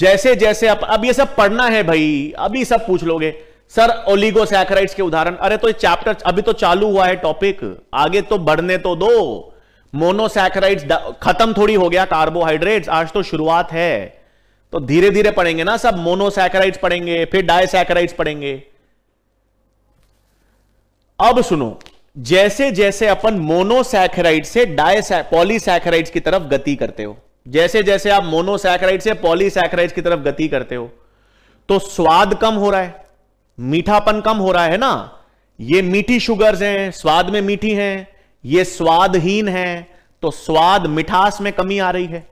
जैसे जैसे अप, अब ये सब पढ़ना है भाई अभी सब पूछ लोगे सर ओलिगोसैकराइड्स के उदाहरण अरे तो चैप्टर अभी तो चालू हुआ है टॉपिक आगे तो बढ़ने तो दो मोनोसैकराइड्स खत्म थोड़ी हो गया कार्बोहाइड्रेट्स आज तो शुरुआत है तो धीरे धीरे पढ़ेंगे ना सब मोनोसैकराइड्स पढ़ेंगे फिर डायसैकराइड्स पढ़ेंगे अब सुनो जैसे जैसे अपन मोनोसैक्राइड से डाय पॉलीसैक्राइड्स की तरफ गति करते हो जैसे जैसे आप मोनोसैक्राइड से पॉलीसैक्राइड्स की तरफ गति करते हो तो स्वाद कम हो रहा है मीठापन कम हो रहा है ना ये मीठी शुगर्स हैं स्वाद में मीठी हैं ये स्वादहीन है तो स्वाद मिठास में कमी आ रही है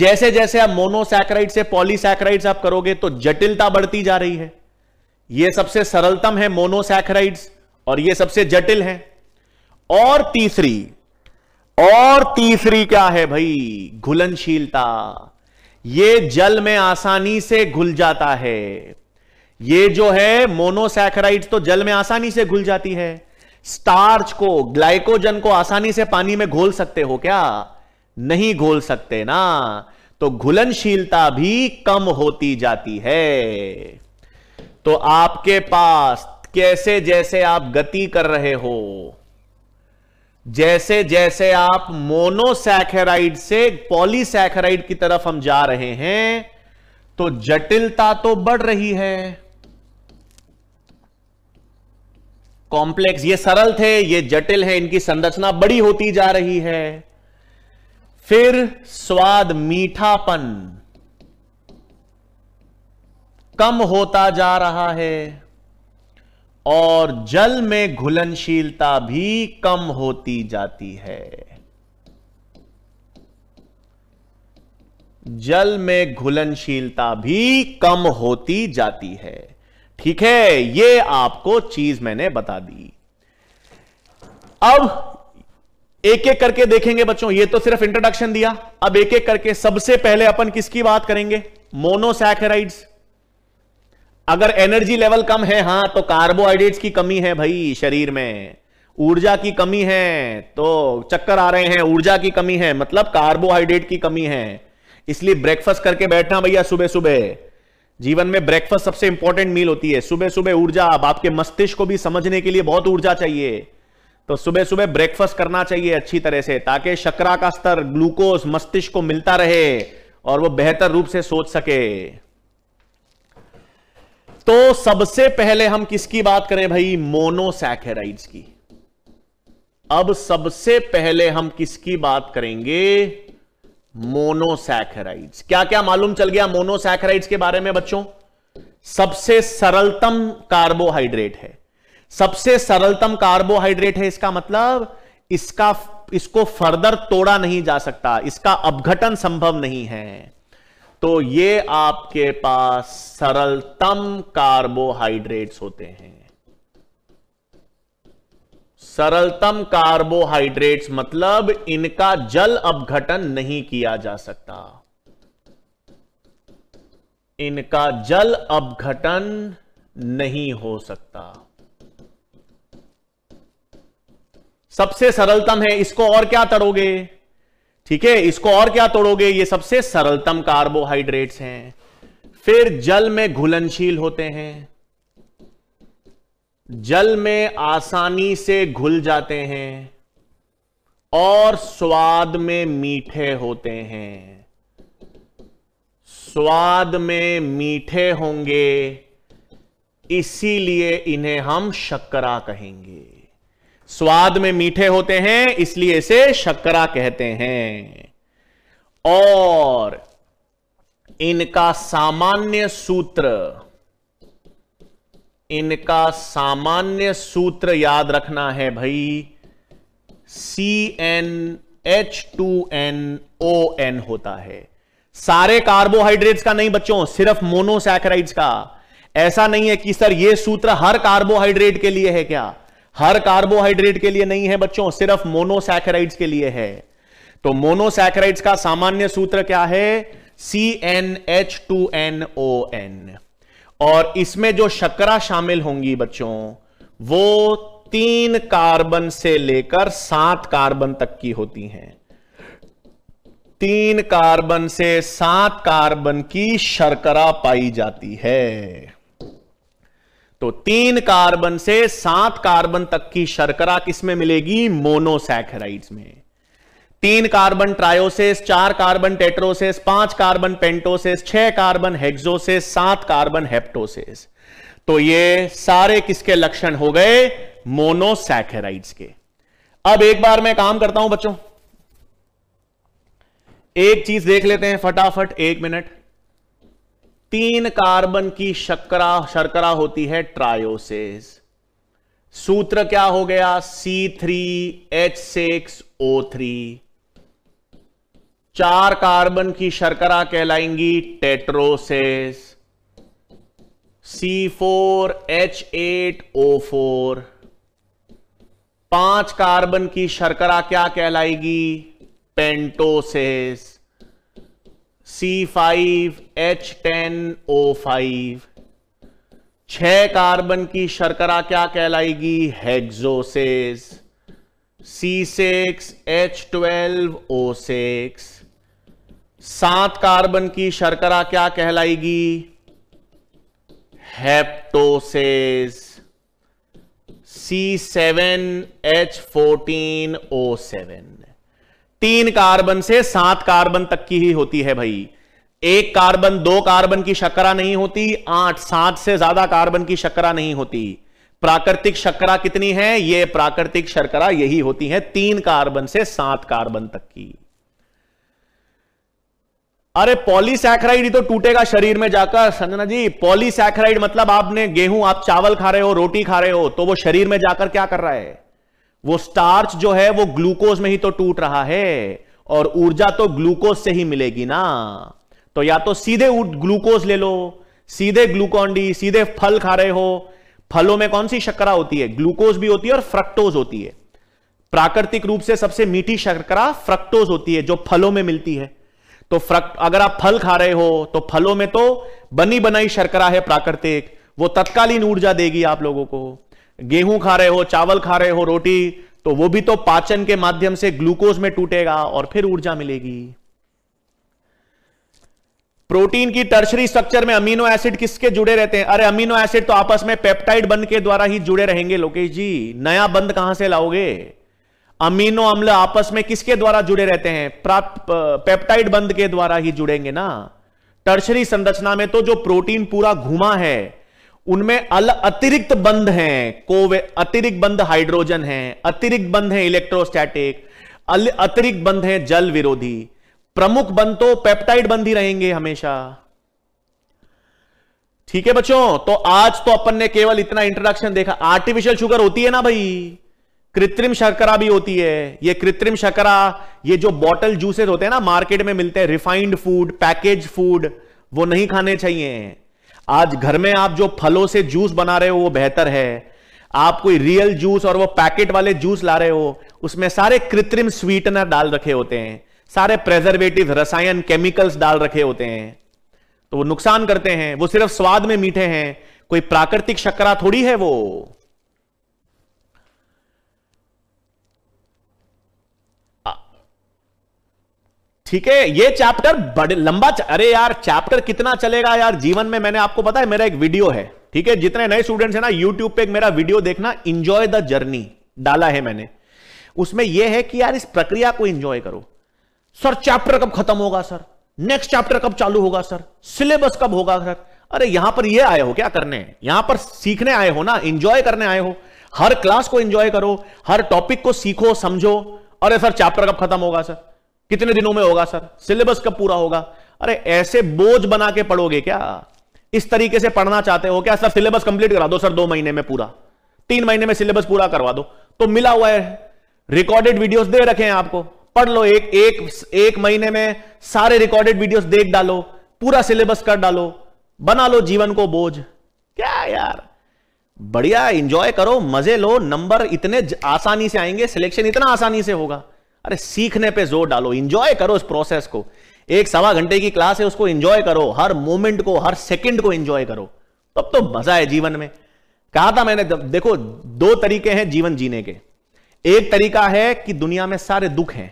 जैसे जैसे आप मोनोसैक्राइड से पॉलीसैक्राइड्स आप करोगे तो जटिलता बढ़ती जा रही है यह सबसे सरलतम है मोनोसैक्राइड्स और ये सबसे जटिल है और तीसरी और तीसरी क्या है भाई घुलनशीलता ये जल में आसानी से घुल जाता है ये जो है मोनोसैकराइड तो जल में आसानी से घुल जाती है स्टार्च को ग्लाइकोजन को आसानी से पानी में घोल सकते हो क्या नहीं घोल सकते ना तो घुलनशीलता भी कम होती जाती है तो आपके पास कैसे जैसे आप गति कर रहे हो जैसे जैसे आप मोनोसैखेराइड से पॉलीसैखेराइड की तरफ हम जा रहे हैं तो जटिलता तो बढ़ रही है कॉम्प्लेक्स ये सरल थे ये जटिल है इनकी संरचना बड़ी होती जा रही है फिर स्वाद मीठापन कम होता जा रहा है और जल में घुलनशीलता भी कम होती जाती है जल में घुलनशीलता भी कम होती जाती है ठीक है ये आपको चीज मैंने बता दी अब एक एक करके देखेंगे बच्चों ये तो सिर्फ इंट्रोडक्शन दिया अब एक एक करके सबसे पहले अपन किसकी बात करेंगे मोनोसैकेराइड्स अगर एनर्जी लेवल कम है हाँ तो कार्बोहाइड्रेट्स की कमी है भाई शरीर में ऊर्जा की कमी है तो चक्कर आ रहे हैं ऊर्जा की कमी है मतलब कार्बोहाइड्रेट की कमी है इसलिए ब्रेकफास्ट करके बैठना भैया सुबह सुबह जीवन में ब्रेकफास्ट सबसे इंपॉर्टेंट मील होती है सुबह सुबह ऊर्जा अब आपके मस्तिष्क को भी समझने के लिए बहुत ऊर्जा चाहिए तो सुबह सुबह ब्रेकफास्ट करना चाहिए अच्छी तरह से ताकि शकरा का स्तर ग्लूकोज मस्तिष्क को मिलता रहे और वो बेहतर रूप से सोच सके तो सबसे पहले हम किसकी बात करें भाई मोनोसैकेराइड्स की अब सबसे पहले हम किसकी बात करेंगे मोनोसैकेराइड्स क्या क्या मालूम चल गया मोनोसैकेराइड्स के बारे में बच्चों सबसे सरलतम कार्बोहाइड्रेट है सबसे सरलतम कार्बोहाइड्रेट है इसका मतलब इसका इसको फर्दर तोड़ा नहीं जा सकता इसका अपघटन संभव नहीं है तो ये आपके पास सरलतम कार्बोहाइड्रेट्स होते हैं सरलतम कार्बोहाइड्रेट्स मतलब इनका जल अपघटन नहीं किया जा सकता इनका जल अपघटन नहीं हो सकता सबसे सरलतम है इसको और क्या तरोगे ठीक है इसको और क्या तोड़ोगे ये सबसे सरलतम कार्बोहाइड्रेट्स हैं फिर जल में घुलनशील होते हैं जल में आसानी से घुल जाते हैं और स्वाद में मीठे होते हैं स्वाद में मीठे होंगे इसीलिए इन्हें हम शक्करा कहेंगे स्वाद में मीठे होते हैं इसलिए इसे शक्करा कहते हैं और इनका सामान्य सूत्र इनका सामान्य सूत्र याद रखना है भाई C N H two N O N होता है सारे कार्बोहाइड्रेट्स का नहीं बच्चों सिर्फ मोनोसैकराइड्स का ऐसा नहीं है कि सर यह सूत्र हर कार्बोहाइड्रेट के लिए है क्या हर कार्बोहाइड्रेट के लिए नहीं है बच्चों सिर्फ मोनोसैकेराइड्स के लिए है तो मोनोसैकेराइड्स का सामान्य सूत्र क्या है C N H two N O N और इसमें जो शकरा शामिल होंगी बच्चों वो तीन कार्बन से लेकर सात कार्बन तक की होती हैं तीन कार्बन से सात कार्बन की शर्करा पाई जाती है तो तीन कार्बन से सात कार्बन तक की शर्करा किसमें मिलेगी मोनोसैकेराइड्स में तीन कार्बन ट्रायोसेस चार कार्बन टेट्रोसेस पांच कार्बन पेंटोसेस छह कार्बन हेक्सोसेस सात कार्बन हेप्टोसेस तो ये सारे किसके लक्षण हो गए मोनोसैकेराइड्स के अब एक बार मैं काम करता हूं बच्चों एक चीज देख लेते हैं फटाफट एक मिनट तीन कार्बन की शर्करा शर्करा होती है ट्रायोसेस सूत्र क्या हो गया C three H six O three चार कार्बन की शर्करा कहलाएंगी टेट्रोसेस फोर पांच कार्बन की शर्करा क्या कहलाएगी पेंटोसेस C5H10O5 छह कार्बन की शर्करा क्या कहलाएगी हेक्सोसेस C6H12O6 सात कार्बन की शर्करा क्या कहलाएगी हेप्टोसेस C7H14O7 तीन कार्बन से सात कार्बन तक की ही होती है भाई एक कार्बन दो कार्बन की शकरा नहीं होती आठ सात से ज्यादा कार्बन की शकरा नहीं होती प्राकृतिक शकरा कितनी है ये प्राकृतिक शर्करा यही होती है तीन कार्बन से सात कार्बन तक की अरे पॉलीसैक्राइड ही तो टूटेगा शरीर में जाकर संजना जी पॉलीसैक्राइड मतलब आपने गेहूं आप चावल खा रहे हो रोटी खा रहे हो तो वो शरीर में जाकर क्या कर रहा है वो स्टार्च जो है वो ग्लूकोज में ही तो टूट रहा है और ऊर्जा तो ग्लूकोज से ही मिलेगी ना तो या तो सीधे ग्लूकोज ले लो सीधे ग्लूकोन डी सीधे फल खा रहे हो फलों में कौन सी शर्करा होती है ग्लूकोज भी होती है और फ्रक्टोज होती है प्राकृतिक रूप से सबसे मीठी शर्करा फ्रक्टोज होती है जो फलों में मिलती है तो फ्रक्ट अगर आप फल खा रहे हो तो फलों में तो बनी बनाई शर्करा है प्राकृतिक वो तत्कालीन ऊर्जा देगी आप लोगों को गेहूं खा रहे हो चावल खा रहे हो रोटी तो वो भी तो पाचन के माध्यम से ग्लूकोज में टूटेगा और फिर ऊर्जा मिलेगी प्रोटीन की टर्शरी स्ट्रक्चर में अमीनो एसिड किसके जुड़े रहते हैं अरे अमीनो एसिड तो आपस में पेप्टाइड बंद के द्वारा ही जुड़े रहेंगे लोकेश जी नया बंद कहां से लाओगे अमीनो अम्ल आपस में किसके द्वारा जुड़े रहते हैं प्राप्त पेप्टाइड बंद के द्वारा ही जुड़ेंगे ना टर्शरी संरचना में तो जो प्रोटीन पूरा घुमा है उनमें अल अतिरिक्त बंद हैं कोवे अतिरिक्त बंद हाइड्रोजन हैं अतिरिक्त बंद हैं इलेक्ट्रोस्टैटिक अल अतिरिक्त बंद हैं जल विरोधी प्रमुख बंद तो पेप्टाइड बंद ही रहेंगे हमेशा ठीक है बच्चों तो आज तो अपन ने केवल इतना इंट्रोडक्शन देखा आर्टिफिशियल शुगर होती है ना भाई कृत्रिम शर्करा भी होती है ये कृत्रिम शर्करा ये जो बॉटल जूसेस होते हैं ना मार्केट में मिलते हैं रिफाइंड फूड पैकेज फूड वो नहीं खाने चाहिए आज घर में आप जो फलों से जूस बना रहे हो वो बेहतर है आप कोई रियल जूस और वो पैकेट वाले जूस ला रहे हो उसमें सारे कृत्रिम स्वीटनर डाल रखे होते हैं सारे प्रेजर्वेटिव रसायन केमिकल्स डाल रखे होते हैं तो वो नुकसान करते हैं वो सिर्फ स्वाद में मीठे हैं कोई प्राकृतिक शकरा थोड़ी है वो ठीक है ये चैप्टर बड़े लंबा अरे यार चैप्टर कितना चलेगा यार जीवन में मैंने आपको पता है मेरा एक वीडियो है ठीक है जितने नए स्टूडेंट्स हैं ना यूट्यूब पे एक मेरा वीडियो देखना इंजॉय द जर्नी डाला है मैंने उसमें यह है कि यार इस प्रक्रिया को इंजॉय करो सर चैप्टर कब खत्म होगा सर नेक्स्ट चैप्टर कब चालू होगा सर सिलेबस कब होगा सर अरे यहां पर यह आए हो क्या करने यहां पर सीखने आए हो ना इंजॉय करने आए हो हर क्लास को एंजॉय करो हर टॉपिक को सीखो समझो अरे सर चैप्टर कब खत्म होगा सर कितने दिनों में होगा सर सिलेबस कब पूरा होगा अरे ऐसे बोझ बना के पढ़ोगे क्या इस तरीके से पढ़ना चाहते हो क्या सर सिलेबस कंप्लीट करा दो सर दो महीने में पूरा तीन महीने में सिलेबस पूरा करवा दो तो मिला हुआ है रिकॉर्डेड वीडियोस दे रखे हैं आपको पढ़ लो एक एक एक महीने में सारे रिकॉर्डेड वीडियोस देख डालो पूरा सिलेबस कर डालो बना लो जीवन को बोझ क्या यार बढ़िया एंजॉय करो मजे लो नंबर इतने आसानी से आएंगे सिलेक्शन इतना आसानी से होगा अरे सीखने पे जोर डालो इंजॉय करो इस प्रोसेस को एक सवा घंटे की क्लास है उसको इंजॉय करो हर मोमेंट को हर सेकंड को इंजॉय करो तब तो मजा है जीवन में कहा था मैंने देखो दो तरीके हैं जीवन जीने के एक तरीका है कि दुनिया में सारे दुख हैं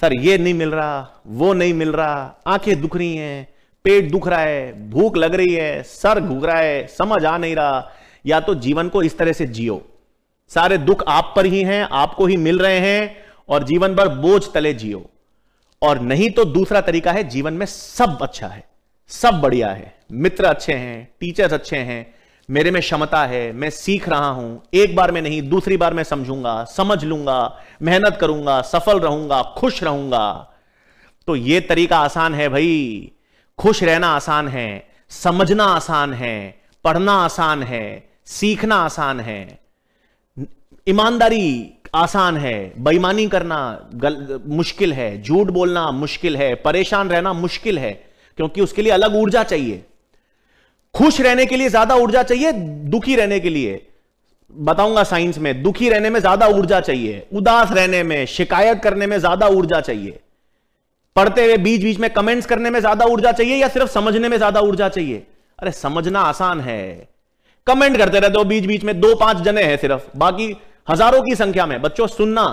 सर ये नहीं मिल रहा वो नहीं मिल रहा आंखें दुख रही हैं पेट दुख रहा है भूख लग रही है सर घूम रहा है समझ आ नहीं रहा या तो जीवन को इस तरह से जियो सारे दुख आप पर ही हैं आपको ही मिल रहे हैं और जीवन भर बोझ तले जियो और नहीं तो दूसरा तरीका है जीवन में सब अच्छा है सब बढ़िया है मित्र अच्छे हैं टीचर्स अच्छे हैं मेरे में क्षमता है मैं सीख रहा हूं एक बार में नहीं दूसरी बार मैं समझूंगा समझ लूंगा मेहनत करूंगा सफल रहूंगा खुश रहूंगा तो यह तरीका आसान है भाई खुश रहना आसान है समझना आसान है पढ़ना आसान है सीखना आसान है ईमानदारी आसान है बेईमानी करना गल, मुश्किल है झूठ बोलना मुश्किल है परेशान रहना मुश्किल है क्योंकि उसके लिए अलग ऊर्जा चाहिए खुश रहने के लिए ज्यादा ऊर्जा चाहिए दुखी रहने के लिए बताऊंगा साइंस में दुखी रहने में ज्यादा ऊर्जा चाहिए उदास रहने में शिकायत करने में ज्यादा ऊर्जा चाहिए पढ़ते हुए बीच बीच में कमेंट्स करने में ज्यादा ऊर्जा चाहिए या सिर्फ समझने में ज्यादा ऊर्जा चाहिए अरे समझना आसान है कमेंट करते रहते हो बीच बीच में दो पांच जने हैं सिर्फ बाकी हजारों की संख्या में बच्चों सुनना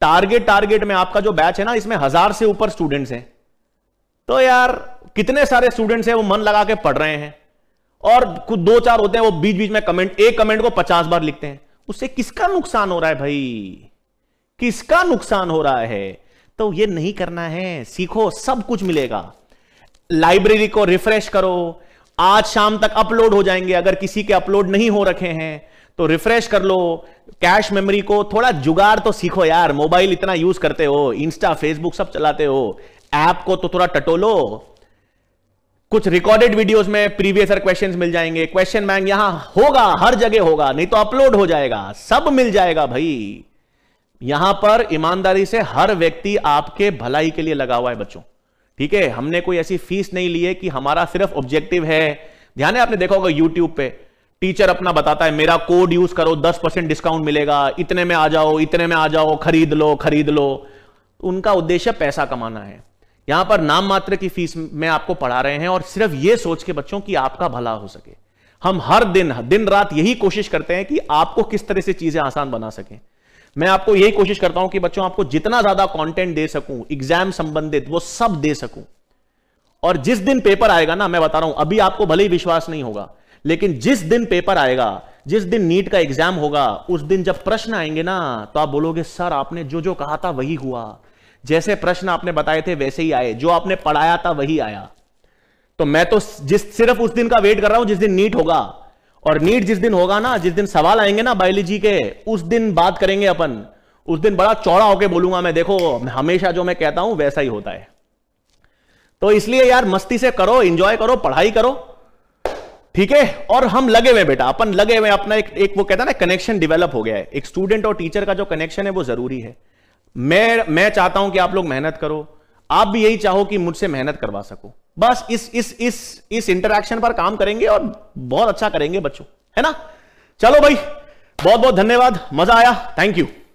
टारगेट टारगेट में आपका जो बैच है ना इसमें हजार से ऊपर स्टूडेंट्स हैं तो यार कितने सारे स्टूडेंट्स हैं वो मन लगा के पढ़ रहे हैं और कुछ दो चार होते हैं वो बीच बीच में कमेंट एक कमेंट को पचास बार लिखते हैं उससे किसका नुकसान हो रहा है भाई किसका नुकसान हो रहा है तो ये नहीं करना है सीखो सब कुछ मिलेगा लाइब्रेरी को रिफ्रेश करो आज शाम तक अपलोड हो जाएंगे अगर किसी के अपलोड नहीं हो रखे हैं तो रिफ्रेश कर लो कैश मेमोरी को थोड़ा जुगाड़ तो सीखो यार मोबाइल इतना यूज करते हो इंस्टा फेसबुक सब चलाते हो ऐप को तो थोड़ा टटोलो कुछ रिकॉर्डेड वीडियोस में प्रीवियस क्वेश्चंस मिल जाएंगे क्वेश्चन बैंक यहां होगा हर जगह होगा नहीं तो अपलोड हो जाएगा सब मिल जाएगा भाई यहां पर ईमानदारी से हर व्यक्ति आपके भलाई के लिए लगा हुआ है बच्चों ठीक है हमने कोई ऐसी फीस नहीं ली है कि हमारा सिर्फ ऑब्जेक्टिव है ध्यान है आपने देखा होगा यूट्यूब पे टीचर अपना बताता है मेरा कोड यूज करो दस परसेंट डिस्काउंट मिलेगा इतने में आ जाओ इतने में आ जाओ खरीद लो खरीद लो तो उनका उद्देश्य पैसा कमाना है यहां पर नाम मात्र की फीस में आपको पढ़ा रहे हैं और सिर्फ ये सोच के बच्चों की आपका भला हो सके हम हर दिन दिन रात यही कोशिश करते हैं कि आपको किस तरह से चीजें आसान बना सके मैं आपको यही कोशिश करता हूं कि बच्चों आपको जितना ज्यादा कंटेंट दे सकूं एग्जाम संबंधित वो सब दे सकूं और जिस दिन पेपर आएगा ना मैं बता रहा हूं अभी आपको भले ही विश्वास नहीं होगा लेकिन जिस दिन पेपर आएगा जिस दिन नीट का एग्जाम होगा उस दिन जब प्रश्न आएंगे ना तो आप बोलोगे सर आपने जो जो कहा था वही हुआ जैसे प्रश्न आपने बताए थे वैसे ही आए जो आपने पढ़ाया था वही आया तो मैं तो जिस सिर्फ उस दिन का वेट कर रहा हूं जिस दिन नीट होगा और नीट जिस दिन होगा ना जिस दिन सवाल आएंगे ना बायोलॉजी के उस दिन बात करेंगे अपन उस दिन बड़ा चौड़ा होके बोलूंगा मैं देखो हमेशा जो मैं कहता हूं वैसा ही होता है तो इसलिए यार मस्ती से करो एंजॉय करो पढ़ाई करो ठीक है और हम लगे हुए बेटा अपन लगे हुए अपना एक, एक वो कहता है ना कनेक्शन डेवलप हो गया है एक स्टूडेंट और टीचर का जो कनेक्शन है वो जरूरी है मैं मैं चाहता हूं कि आप लोग मेहनत करो आप भी यही चाहो कि मुझसे मेहनत करवा सको बस इस इस इस इस इंटरेक्शन पर काम करेंगे और बहुत अच्छा करेंगे बच्चों है ना चलो भाई बहुत बहुत धन्यवाद मजा आया थैंक यू